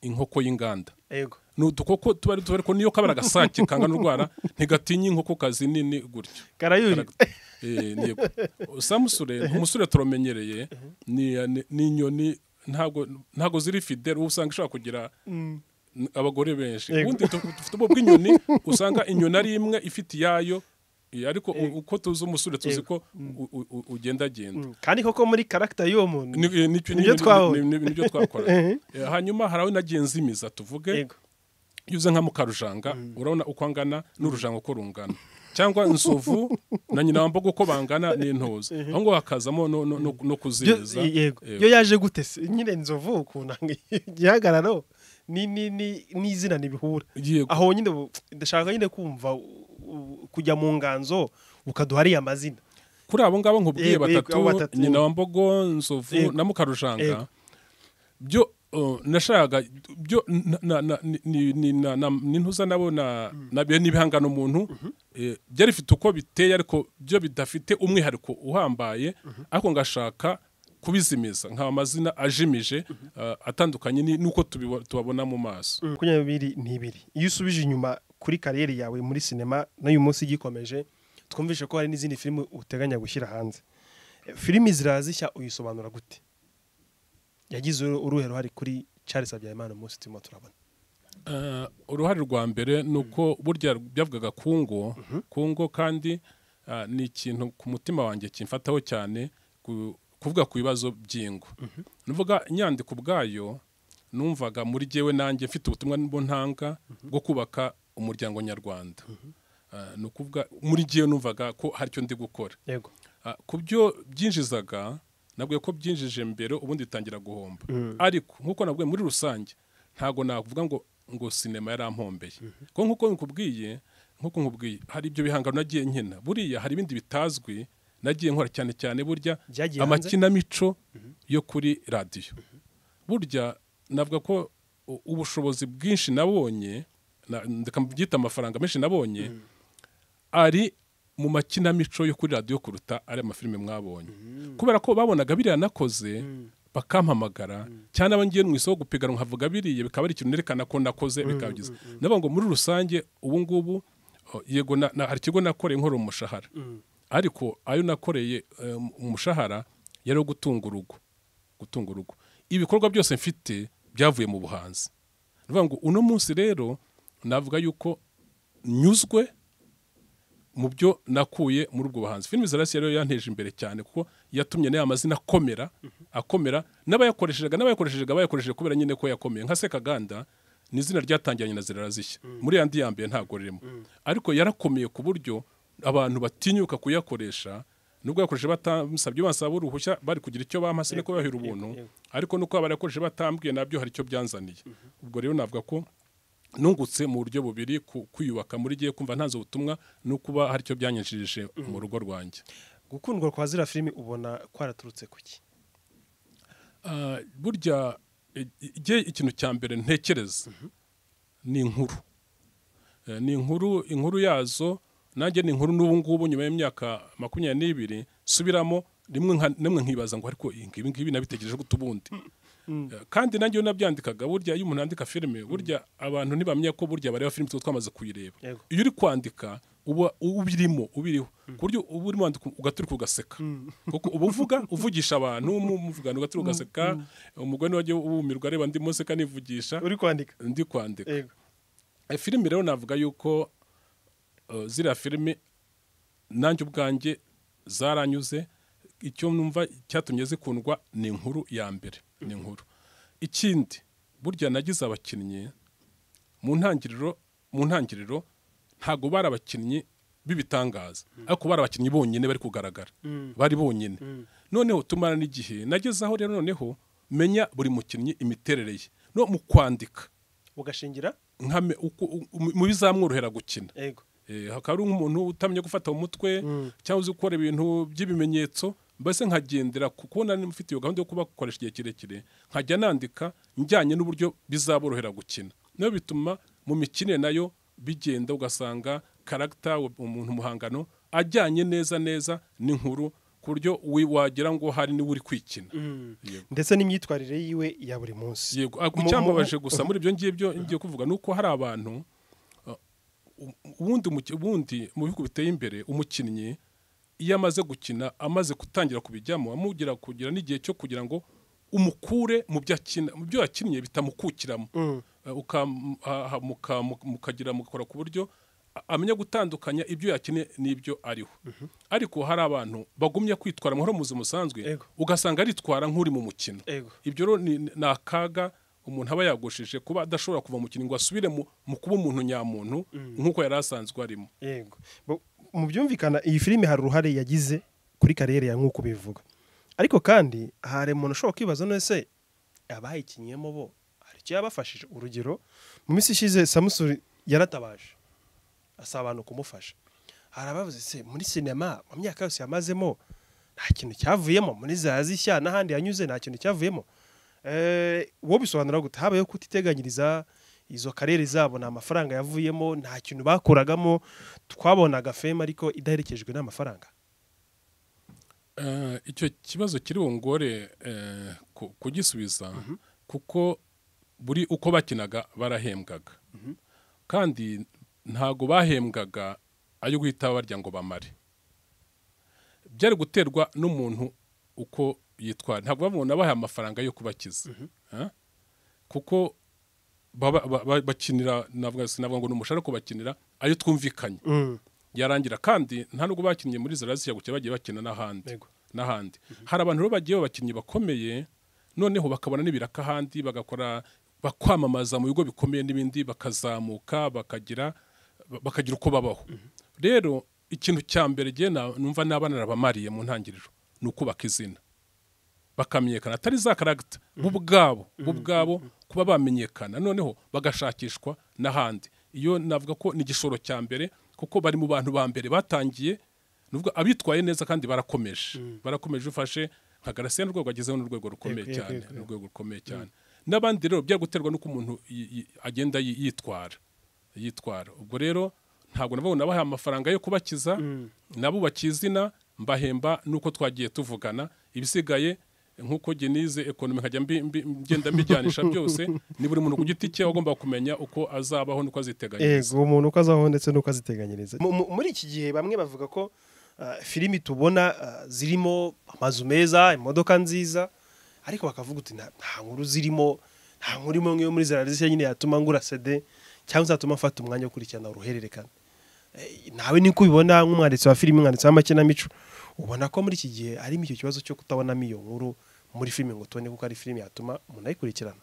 inkoko y'inganda ni udukoko tuba ari tubari ko niyo kabara agasake kangana urwara ntigatinya inkoko kazi nini gutyo karayuri eh, samusure umusore turamenyereye mm-hmm. ni inyoni ntabwo ziri fideli uba usanga ishobora kugira mm. abagore benshi ubundi dufite ubwoko bw'inyoni usanga inyoni ari imwe ifite iyayo Eh, ariko eh, uko tuzi umusore tuzi eh, ko mm. ugenda agenda mm. kandi koko muri karagita y'uwo muntu nibyo twakora (laughs) hanyuma hari aho inagenzimiza tuvuge iyo uze nka mukarujanga mm. urabona uko angana n'urujanga uko rungana cyangwa inzovu (laughs) na nyina wambaga uko bangana n'intoza aho ngaho hakazamo no kuziza iyo yaje gute nyine inzovu ukuntu igihagararo (laughs) ni izina ntibihura aho nyine ndashaka nyine kumva kujya mu nganzo ukaduha ariya mazina kuri abo ngabo nkubwiye batatu nyina wa mbogo nzovu na mukarujanga byo nashakaga byo n'intuza nabo nabyo n'ibihangano umuntu mhm. eh, byari bifite uko biteye ariko byo bidafite umwihariko uhambaye mhm. ariko ngashaka kubizimiza nka mazina ajimije mhm. eh, atandukanye n'uko tubabona mu maso makumyabiri n'ibiri iyo usubije inyuma kuri kariyeri yawe muri sinema n'uyu munsi igikomeje twumvishe ko hari n'izindi filimi uteganya gushyira hanze eh, filimi zirazishya uyisobanura gute yagize uruhe ruhare kuri Charles Habyarimana umunsi turimo turabona eh, uruhare rwa mbere ni uko burya byavugaga ku ngo mhm. kandi eh, ni ikintu ku mutima wanjye kimfataho cyane kuvuga ku bibazo by'ingo mhm. nuvuga inyandiko ubwayo numvaga muri jyewe nanjye mfite ubutumwa ntanga mhm. bwo kubaka umuryango nyarwanda mhm. ah, ni ukuvuga muri gihe numvaga ko hari icyo ndi gukora ah, ku byo byinjizaga nabwiye ko byinjije mbere ubundi bitangira guhomba mm. ariko nk'uko nabwiye muri rusange ntabwo navuga ngo ngo sinema yarampombeye mhm. ko nk'uko nkubwiye nk'uko nkubwiye hari ibyo bihangano nagiye nkina buriya hari ibindi bitazwi nagiye nkora cyane cyane burya amakinamico mhm. yo kuri radiyo burya navuga ko ubushobozi bwinshi nabonye ndabyita amafaranga menshi nabonye ari mu makinamico yo kuri radiyo kuruta ari amafilime mwabonye mm. kubera ko babonaga biriya nakoze mm. bakampamagara mm. cyane ngiye mu isoko gupiganwa nkavuga biriya bikaba ari ikintu nerekana ko nakoze bikabigize ndavuga ngo muri rusange ubu ngubu yego hari ikigo nakoreye nkora umushahara ariko ayo nakoreye umushahara yari gutunga urugo gutunga urugo ibikorwa byose mfite byavuye mu buhanzi ngo uno munsi rero navuga yuko nyuzwe mu byo nakuye muri ubwo buhanzi filime zirasi rero yanteje imbere cyane kuko yatumye n'aya mazina akomera akomera n'abayakoreshaga n'abayakoreshaga bayakoresheje kubera nyine ko yakomeye nka sekaganda ni izina ryatangiranye na zirarazishya mm. muri yandi ya mbere ntabwo ririmo mm. ariko yarakomeye ku buryo abantu batinyuka kuyakoresha nubwo yakoreshe batamusabye basaba uruhushya bari kugira icyo bamase niko bahira ubuntu ariko nuko abayakoreshe batambwiye nabyo hari icyo byanzaniye mm-hmm. ubwo rero navuga ko nungutse mu buryo bubiri kwiyubaka muri gihe kumva ntazo ubutumwa no kuba hari icyo byanyinjirije mu rugo rwanjye gukundwa kwa ziriya filime ubona kwaraturutse ku ki ah, burya e, ikintu cya mbere ntekereza mhm. ni inkuru eh, ni inkuru inkuru yazo nanjye ni inkuru n'ubu ngubu nyuma y'imyaka makumyabiri n'ibiri subiramo rimwe nk'ibaza ngo ariko ibi ngibi nabitekereje gute ubundi mm. Mm. kandi nanjye nabyandikaga burya iyo umuntu yandika filime mm. burya abantu ntibamenya ko burya bareba filime tuba twamaze kuyireba iyo uri kwandika uba ubirimo ubiriho mm. ku buryo uba urimo wandika ugaturuka ugaseka kuko uba uvuga uvugisha abantu muvugana ugatura ugaseka umugore wajya wumirwa areba ndimo seka nivugisha uri kwandika ndi kwandika e, filime rero navuga yuko e, ziriya filime nanjye ubwanjye zaranyuze icyo numva cyatumye zikundwa ni inkuru ya mbere ni nkuru ikindi burya nagize abakinnyi mu ntangiriro mu ntangiriro ntabwo bari abakinnyi b'ibitangaza mm. ariko bari abakinnyi bonyine bari kugaragara mm. bari bonyine mm. noneho tumara n'igihe nagezeho rero noneho menya buri mukinnyi imiterere ye no mu kwandika ugashingira mu bizamworohera gukina eh, hakaba hari nk'umuntu utamenya gufata mu mutwe cyangwa uzi gukora ibintu by'ibimenyetso mbese nkagendera kuko nari mfite iyo gahunda yo kubakoresha igihe kirekire nkajya nandika njyanye n'uburyo bizaborohera gukina niyo bituma mu mikine nayo bigenda ugasanga karagita umuntu muhangano ajyanye neza neza n'inkuru ku buryo wagira ngo hari niwe uri kwikina mm. ndetse n'imyitwarire yiwe ya buri munsi yego ah, gusa muri ibyo ngibyo ngiye kuvuga ni uko hari abantu ubundi uh, mu bihugu biteye imbere umukinnyi iyo amaze gukina amaze gutangira kubijyamo amugera kugira n'igihe cyo kugira ngo umukure mu byo akina mu byo yakinnye bitamukukiramo mm. eh, mukagira mukora ku buryo amenya gutandukanya ibyo yakinnye n'ibyo ariho mm-hmm. ariko hari abantu bagumya kwitwara amahoro mu buzima busanzwe ugasanga aritwara nk'uri mu mukino ibyo rero ni akaga umuntu aba yagosheje kuba adashobora kuva mu mukino ngo asubire mu kuba umuntu nyamuntu mm. nk'uko yari asanzwe arimo mu byumvikana iyi filime hari uruhare yagize kuri karere ya nk'uko bivuga ariko kandi hari umuntu ushobora kwibaza nese abayikinnyemo bo hari icyo yabafashije urugero mu minsi ishize samusuri yaratabaje asaba abantu kumufasha hari abavuze se muri sinema mu myaka yose yamazemo nta kintu cyavuyemo muri za zishya n'ahandi yanyuze nta kintu cyavuyemo eh, wowe bisobanura gute habayeho kutiteganyiriza izo karere zabo ni amafaranga yavuyemo nta kintu bakuragamo twabonaga femu ariko idaherekejwe n'amafaranga eh, icyo kibazo kiri bungore eh, kugisubiza mhm. kuko buri uko bakinaga barahembwaga mhm. kandi ntago bahembwaga ayo guhita barya ngo bamare byari guterwa n'umuntu uko yitwa ntabwo bamubona bahaye amafaranga yo kubakiza mhm. eh? kuko bakinira navuga sinavuga ngo ni umushahara ko bakinira ayo twumvikanye mm. yarangira kandi nta nubwo bakinnye muri zaraziya gutya bagiye bakina n'ahandi n'ahandi mm-hmm. hari abantu rero bagiye bakinnyi bakomeye noneho bakabona n'ibiraka ahandi bagakora bakwamamaza mu bigo bikomeye n'ibindi bakazamuka bakagira bakagira uko babaho mm-hmm. rero ikintu cya mbere numva n'abana babamariye mu ntangiriro ni ukubaka izina bakamenyekana atari za karagita bo ubwabo bo ubwabo kuba bamenyekana noneho bagashakishwa n'ahandi iyo navuga ko ni igishoro cya mbere kuko bari mu bantu ba mbere batangiye nubwo abitwaye neza kandi barakomeje mm. barakomeje ufashe nka garasiyani urwego agezeho n'urwego rukomeye cyane n'urwego rukomeye mm. cyane n'abandi rero bijya guterwa n'uko umuntu agenda yitwara yitwara ubwo rero ntabwo nabo nabahaye amafaranga yo kubakiza mm. nabo bakizina mbahemba nuko twagiye tuvugana ibisigaye nk'uko genize ekonomi nkajya ngenda mbijyanisha byose ni buri muntu ku giti cye agomba kumenya uko azabaho n'uko aziteganyiriza uwo muntu uko azabaho ndetse n'uko aziteganyiriza muri iki gihe bamwe bavuga ko uh, filimi tubona uh, zirimo amazu meza imodoka nziza ariko bakavuga uti nta nkuru zirimo nta nkuru imwe imwe muri zirariziya nyine yatuma ngura sede cyangwa zatuma mfata umwanya wo kurikirana uruhererekane eh, nawe niko ubibona nk'umwanditsi wa filime umwanditsi w'amakinamico ubona ko muri iki gihe harimo icyo kibazo cyo kutabonamo iyo nkuru muri filime ngo tubone kuko ari filime yatuma umuntu ayikurikirana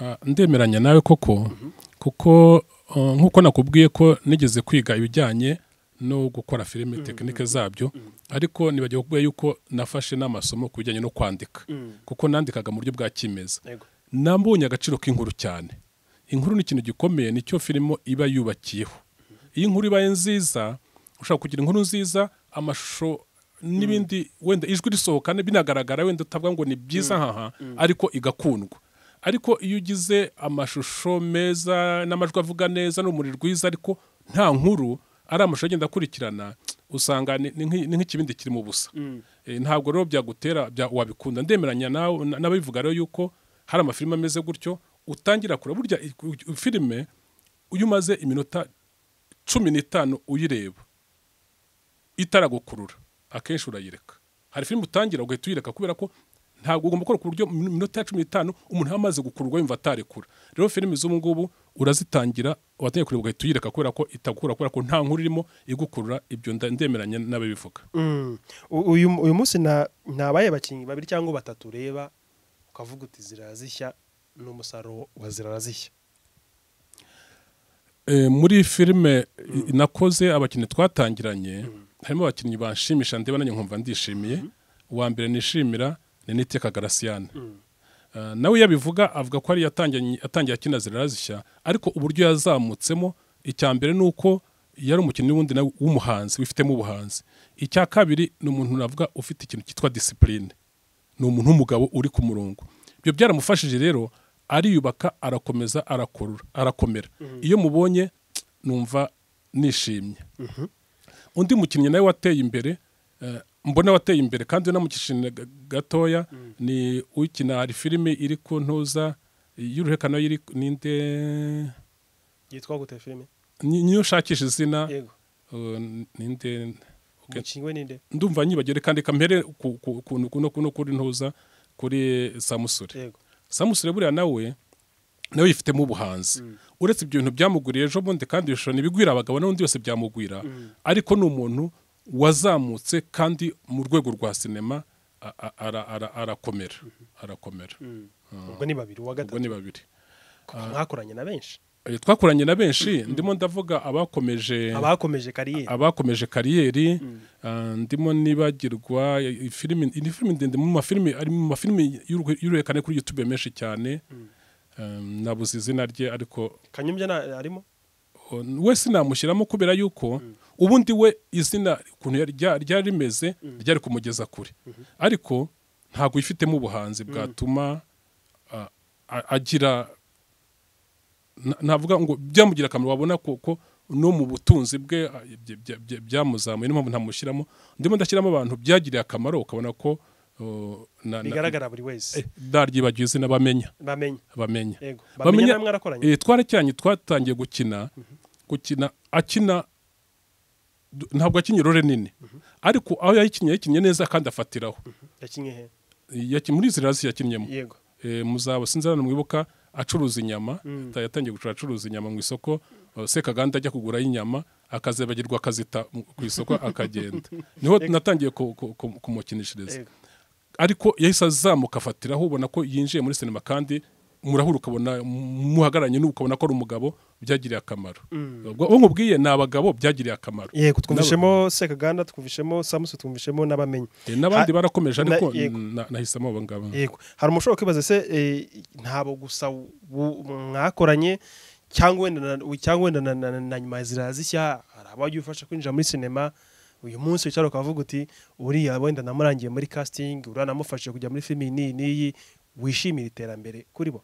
ah, ndemeranya nawe koko kuko uh, nk'uko nakubwiye ko nigeze kwiga ibijyanye no gukora filime mm, tekinike mm, zabyo mm. ariko ntibagiwe kubwira yuko nafashe n'amasomo ku bijyanye no kwandika kuko nandikaga mu buryo bwa kimeza nambonye agaciro k'inkuru cyane inkuru ni ikintu gikomeye nicyo filimo iba yubakiyeho iyo inkuru ibaye nziza ushobora kugira inkuru nziza amashusho n'ibindi wenda ijwi risohoka binagaragara wenda utabwa ngo ni byiza nkaha mm. mm. ariko igakundwa ariko iyo ugize amashusho meza n'amajwi avuga neza n'umuriro rwiza ariko nta nkuru ari amashusho agenda akurikirana usanga ni nk'ikibindi kirimo ubusa mm. eh, ntabwo rero byagutera wabikunda ndemeranya nawe n'abivuga rero yuko hari amafilime ameze gutyo utangira kure burya filime iyo umaze iminota cumi n'itanu uyireba itaragukurura akenshi urayireka hari filime utangira ugahita uyireka kubera ko ntabwo ugomba gukora ku buryo minota ya cumi n'itanu umuntu amaze gukurwa yumva atarekura rero filime z'ubu urazitangira watangiye kureba ugahita uyireka kubera ko itagukura kubera ko nta nkuru irimo igukurura ibyo ndemeranya n'ababivuga mm. uyu munsi ntabaye abakinnyi babiri cyangwa batatu ureba ukavuga uti zirazishya n'umusaruro wa zirazishya eh, muri filime mm. nakoze abakinnyi twatangiranye mm. harimo abakinnyi bashimisha ndeba nanjye nkumva ndishimiye uwa mbere nishimira ni niteka garasiyane mm. ah, nawe yabivuga avuga ko ariyo atangiye akina zirara ariko uburyo yazamutsemo icya mbere ni uko yari umukinnyi w'undi w'umuhanzi wifitemo ubuhanzi icya kabiri ni umuntu navuga ufite ikintu cyitwa disipurine ni umuntu w'umugabo uri ku murongo ibyo byaramufashije rero ariyubaka arakomeza arakomera mm-hmm. iyo mubonye numva nishimye mm-hmm. undi mukinnyi nawe wateye imbere eh, mbona wateye imbere kandi unamukishije gatoya mm. ni ukina hari filime iri ku ntuza y'uruhekano n'inde yitwa gute filime niyo ushakisha izina ninde ndumva nyibagere kandi kamere kuno kuri ntuza kuri samusure samusure buriya nawe nawe yifitemo ubuhanzi mm. uretse ibyo bintu byamuguriye ejo bundi kandi ibishushanyo bigwira abagabo n'undi wese byamugwira mm. ariko ni umuntu wazamutse kandi mu rwego rwa sinema arakomera mm-hmm. arakomera mm. ah. ubwo ni babiri uwa gatatu ubwo ni babiri mwakoranye na benshi twakoranye na benshi eh, mm-hmm. ndimo ndavuga abakomeje abakomeje kariyeri ah, ndimo nibagirwa filimi indi filimi ndende mu mafilimi ari mu mafilimi y'uruhekane kuri yutube menshi cyane nabuze izina rye ariko kanyumbya arimo we sinamushyiramo kubera yuko mm. ubundi we izina ukuntu ryari rimeze mm. ryari kumugeza kure mm-hmm. ariko ntabwo yifitemo ubuhanzi mm. bwatuma agira navuga ngo byamugira akamaro wabona kuko no mu butunzi bwe byamuzamuye niyo mpamvu ntamushyiramo ndimo ndashyiramo abantu byagiriye akamaro ukabona ko Oh, bigaragara buri wese eh, daryibagiwe izina bamenya bamenya bamenya eh, twaracyanye twatangiye gukina mhm. gukina akina ntabwo akinye rore nini mhm. ariko aho yayikinnye yayikinnye neza kandi afatiraho mhm. muri izi razi yakinnyemo muzaba eh, sinzana mwibuka acuruza inyama mm. yatangiye gucura acuruza inyama mu isoko mm. sekaganda ajya kugura inyama akazibagirwa akazita ku isoko (laughs) akagenda niho natangiye kumukinishiriza ariko yahise azamuka afatiraho ubona ko yinjiye muri sinema kandi murahura ukabona muhagararanye n'ubu ko ari umugabo byagiriye akamaro mm. uwo nkubwiye ni abagabo byagiriye akamaro yego twumvishemo sekaganda twumvishemo samusi twumvishemo n'abamenye eh, n'abandi barakomeje ariko nahisemo abo ngabo yego hari umushobora kwibaza se eh, ntabo gusa mwakoranye cyangwa wenda na nyuma ziraza ishya hari abajya ufasha kwinjira muri sinema uyu munsi wicara ukavuga uti uriya wenda namurangiye muri kasitingi uranamufashije kujya muri filimi n'iyi n'iyi wishimira iterambere kuri bo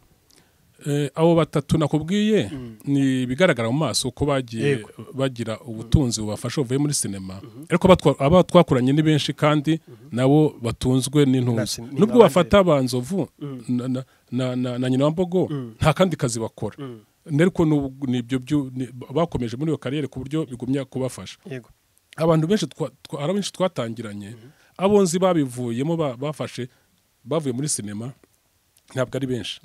eh, abo batatu nakubwiye mm. ni ibigaragara mu maso uko bagiye bagira mm. ubutunzi bubafasha buvuye muri sinema mm-hmm. ariko aba twakoranye ni benshi kandi mm-hmm. nabo batunzwe n'intuzi nubwo bafata banzovu mm. na nyina wa mbogo nta kandi kazi bakora ariko ni ibyo bakomeje muri iyo karere ku buryo bigumya kubafasha abantu benshi hari benshi twatangiranye mm-hmm. abo babivuyemo bafashe bavuye muri sinema ntabwo ari benshi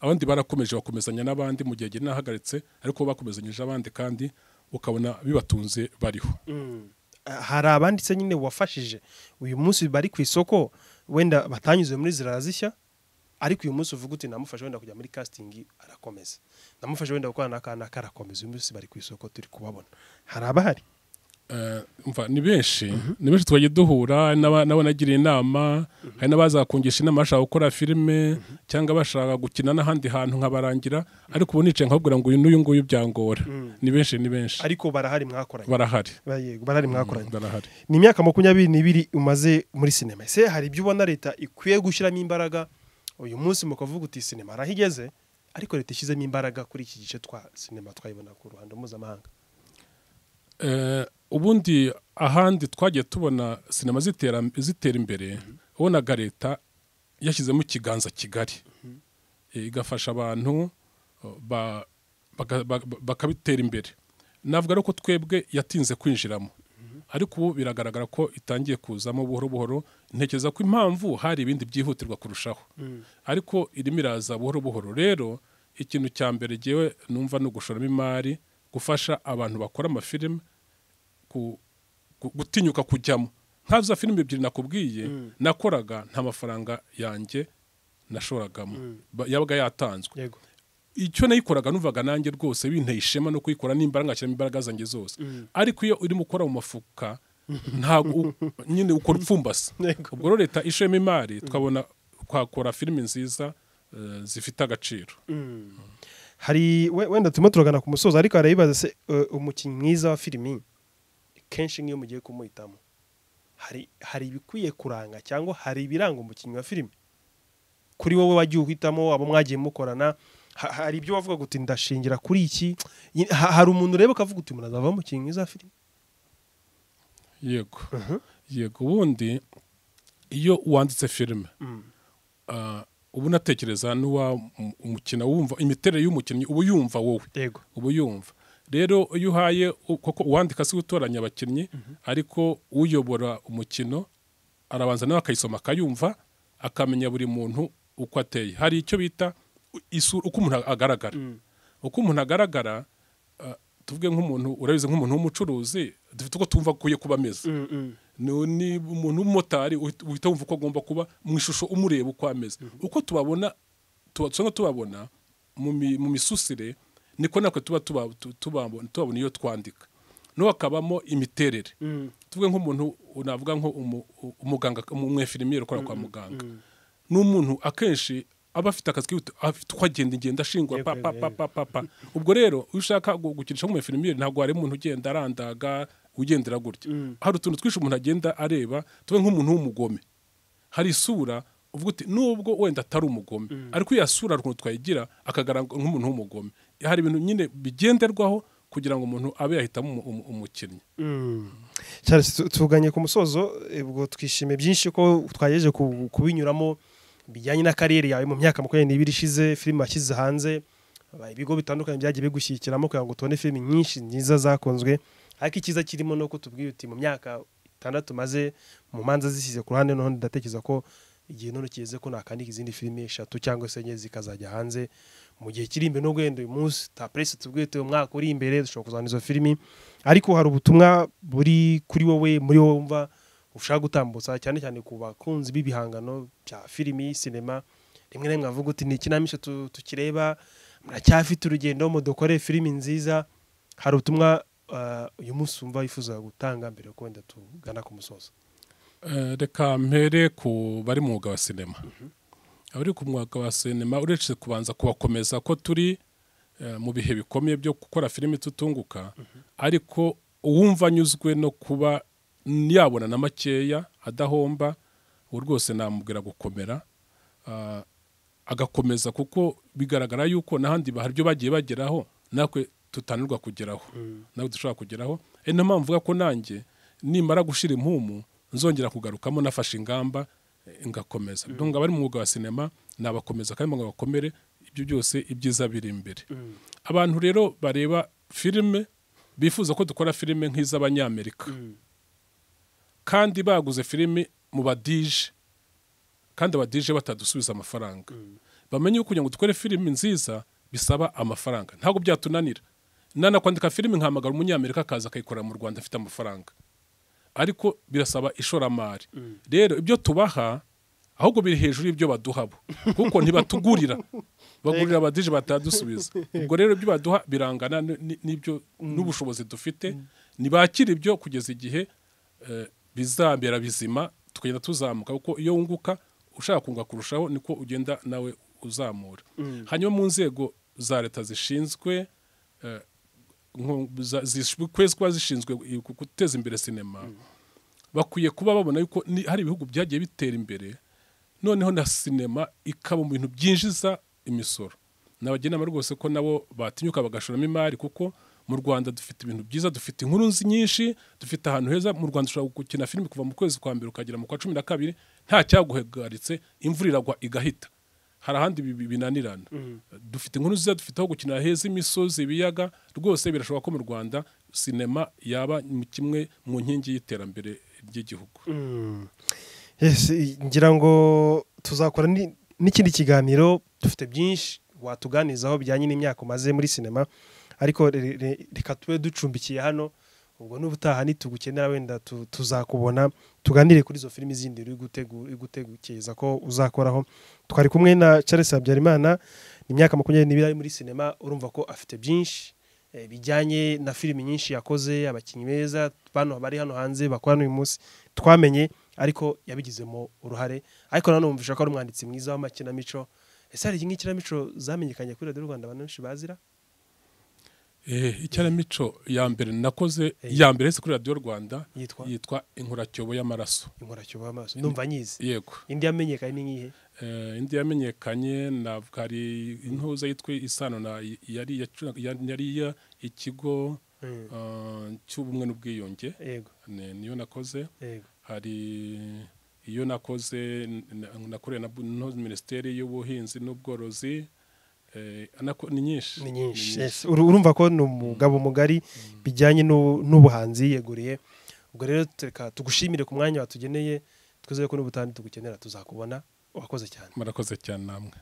abandi barakomeje bakomezanya n'abandi mu gihe gihe ariko bakomezanyije abandi kandi ukabona bibatunze bariho mm. eh, hari abanditse nyine wafashije uyu munsi bari ku isoko wenda batanyuze muri zishya ariko uyu munsi uvuga uti namufasha wenda kujya muri casting arakomeza namufasha wenda gukorana n'akana karakomeza uyu munsi bari ku isoko turi kubabona hari abahari Eh, ni benshi ni benshi twagiye duhura n'abanagiriye inama hari n'abazakungisha inama bashaka gukora filime cyangwa bashaka gukina n'ahandi hantu nkabarangira ariko ubu nicaye nkababwira ngo uyu n'uyu nguyu byangora mm. ni benshi ni benshi ariko barahari mwakoranye barahari barahari mm, mwakoranye barahari ni imyaka makumyabiri n'ibiri umaze muri sinema ese hari ibyo ubona leta ikwiye gushyiramo imbaraga uyu munsi mukavuga uti sinema aho igeze ariko leta ishyizemo imbaraga kuri iki gice twa sinema twayibona ku ruhando mpuzamahanga eh, ubundi ahandi twagiye tubona sinema zitera imbere wabonaga leta yashyizemo ikiganza kigali eh, igafasha abantu bakabitera imbere navuga ko twebwe yatinze kwinjiramo ariko ubu biragaragara ko itangiye kuzamo buhoro buhoro ntekereza ko impamvu hari ibindi byihutirwa kurushaho ariko irimo iraza buhoro buhoro rero ikintu cya mbere ngewe numva ni ugushoramo imari gufasha abantu bakora amafilime gutinyuka kujyamo nka za filime ebyiri nakubwiye mm. nakoraga nta mafaranga yanjye nashoragamo mm. yabaga yatanzwe icyo nayikoraga numvaga nanjye rwose binteye ishema no kuyikora n'imbaraga nshyiramo imbaraga zanjye zose mm. ariko iyo urimo ukora mu mafuka (laughs) ntabwo nyine ukora upfumbase ubwo rero leta ishema imari twabona twakora filime nziza eh, zifite agaciro hari wenda turimo turagana ku musozo ariko harayibaza se eh, umukinnyi mwiza wa filimi kenshi nk'iyo mugiye kumuhitamo hari ibikwiye kuranga cyangwa hari ibiranga umukinnyi wa filime kuri wowe wagiye uhitamo abo mwagiye mukorana hari ibyo wavuga uti ndashingira kuri iki hari umuntu ureba ukavuga uti murazava umukinnyi mwiza filime yego mhm. yego ubundi iyo wanditse filime mm. ah, uba unatekereza n'uwa umukino wumva imiterere y'umukinnyi uba uyumva wowe uba uyumva rero iyo uhaye koko uwandika si utoranya abakinnyi mhm. ariko uyobora umukino arabanza nawe akayisoma akayumva akamenya buri muntu uko ateye hari icyo bita isura uko umuntu agaragara mm. uko umuntu agaragara tuvuge nk'umuntu urabizi nk'umuntu w'umucuruzi dufite uko tumva akwiye kuba ameze mm, mm. ni umuntu w'umumotari uhita wumva uko agomba kuba mu ishusho umureba uko ameze mm-hmm. uko tubabona tubabona mu misusire niko natwe tuba tubabona iyo twandika n'uwo akabamo imiterere mm. tuvuge nk'umuntu navuga nko umuganga umwefirimire ukora kwa mm-hmm. muganga mm-hmm. n'umuntu akenshi aba afite akazi afite uko agenda ingenda ashingura papapapapa ubwo rero iyo ushaka gukinisha nk'umufirimire ntabwo hari umuntu ugenda arandaga ugendera gutya mm. hari utuntu twinshi umuntu agenda areba tube nk'umuntu w'umugome hari isura uvuga uti nubwo wenda atari umugome mm. ariko iyo sura hari ukuntu twayigira akagaragara nk'umuntu w'umugome hari ibintu nyine bigenderwaho kugira ngo umuntu abe yahitamo umukinnyi mm. tuganye ku musozo ubwo twishime byinshi ko twagejeje kubinyuramo bijyanye na kariyeri yawe mu myaka makumyabiri n'ibiri ishize filime washyize hanze ibigo bitandukanye byagiye bigushyikiramo kugira ngo tubone filime nyinshi nziza zakunzwe ariko icyiza kirimo ni uko tubwiye uti mu myaka itandatu maze mu manza zishyize ku ruhande noneho ndatekereza ko igihe none kigeze ko nakandika izindi filime eshatu cyangwa se enye zikazajya hanze mu gihe kiri imbere no wenda uyu munsi taperesi tubwite umwaka uri imbere dushobora kuzana izo filimi ariko hari ubutumwa buri kuri wowe muri wowe wumva ushaka gutambutsa cyane cyane ku bakunzi b'ibihangano bya filimi sinema rimwe na rimwe avuga uti ni ikinamico tukireba muracyafite urugendo mudukore filimi nziza hari ubutumwa uh, uyu munsi wumva yifuza gutanga mbere yo wenda tugana ku musozo eh, reka mpere ku bari mu mwuga wa sinema mhm. abari ku mwaka wa sinema uretse kubanza kubakomeza ko turi eh, mu bihe bikomeye byo gukora filime tutunguka mhm. ariko uwumva anyuzwe no kuba yabona na makeya adahomba ubu rwose namubwira gukomera ah, agakomeza kuko bigaragara yuko n'ahandi hari ibyo bagiye bageraho natwe tutanirwa kugeraho mm. nawe dushobora kugeraho eh, ni mpamvu ko nanjye nimara gushyira impumu nzongera kugarukamo nafashe ingamba Eh, ngakomeza ngo abari mu mwuga wa sinema nabakomeza kandi ngo bakomere ibyo byose ibyiza biri imbere mm. abantu rero bareba filime bifuza ko dukora filime nk'iz'abanyamerika mm. kandi baguze filime mu badije kandi abadije batadusubiza amafaranga mm. bamenye ko kugira ngo dukore filime nziza bisaba amafaranga ntabwo byatunanira nanakwandika filime nkahamagara umunyamerika akaza akayikorera mu rwanda afite amafaranga ariko birasaba ishoramari mm. rero ibyo tubaha ahubwo biri hejuru y'ibyo baduhabo kuko ntibatugurira (laughs) bagurira abadije batadusubiza ubwo rero ibyo baduha birangana n'ibyo mm. n'ubushobozi dufite mm. ntibakire ibyo kugeza igihe eh, bizambera bizima tukagenda tuzamuka kuko iyo wunguka ushaka kunga kurushaho niko ugenda nawe uzamura hanyuma mu nzego za leta zishinzwe eh, kwezi kuba zishinzwe guteza imbere sinema mm. bakwiye kuba babona yuko hari ibihugu byagiye bitera imbere noneho na sinema ikaba mu bintu byinjiza imisoro nabagira rwose ko nabo batinyuka bagashoramo imari kuko mu rwanda dufite ibintu byiza dufite inkuru nyinshi dufite ahantu heza mu rwanda ushobora gukina filime kuva mu kwezi kwa mbere ukagera mu kwa cumi na kabiri nta cyaguhagaritse imvura iragwa igahita hari ahandi binanirana mm. dufite inkuru nziza dufite aho gukinira heza imisozi ibiyaga rwose birashoboka ko mu rwanda sinema yaba kimwe mu nkingi y'iterambere ry'igihugu mm. ngira ngo tuzakora n'ikindi kiganiro dufite byinshi watuganizaho bijyanye n'imyaka umaze muri sinema ariko reka tube ducumbikiye hano ubwo n'ubutaha nitugukenera wenda tuzakubona tuganire kuri izo filimi zindi uri gutegukeza ko uzakoraho twari kumwe na Charles habyarimana ni imyaka makumyabiri n'ibiri ari muri sinema urumva ko afite byinshi eh, bijyanye na filimi nyinshi yakoze abakinnyi beza bano bari hano hanze bakorana uyu munsi twamenye ariko yabigizemo uruhare ariko nanone numvisha ko ari umwanditsi mwiza w'amakinamico ese hari ikingikinamico zamenyekanye kuri radiyo rwanda abantu benshi bazira Eh, ikinamico ya mbere nakoze eh. ya mbere kuri radiyo rwanda yitwa inkuracyobo y'amaraso inkuracyobo y'amaraso ndumva nyizi yego indi yamenyekanye ni nk'ihe eh, indi yamenyekanye navuga hari intuza yitwa isano yari ikigo ah, cy'ubumwe n'ubwiyunge niyo nakoze hari iyo nakoze nakoreye na minisiteri y'ubuhinzi n'ubworozi Eh, ni nyinshi ni nyinshi urumva ko ni umugabo mugari bijyanye n'ubuhanzi yeguriye ubwo rero reka tugushimire ku mwanya watugeneye twizeye ko n'ubutaha tugukenera tuzakubona urakoze cyane murakoze cyane namwe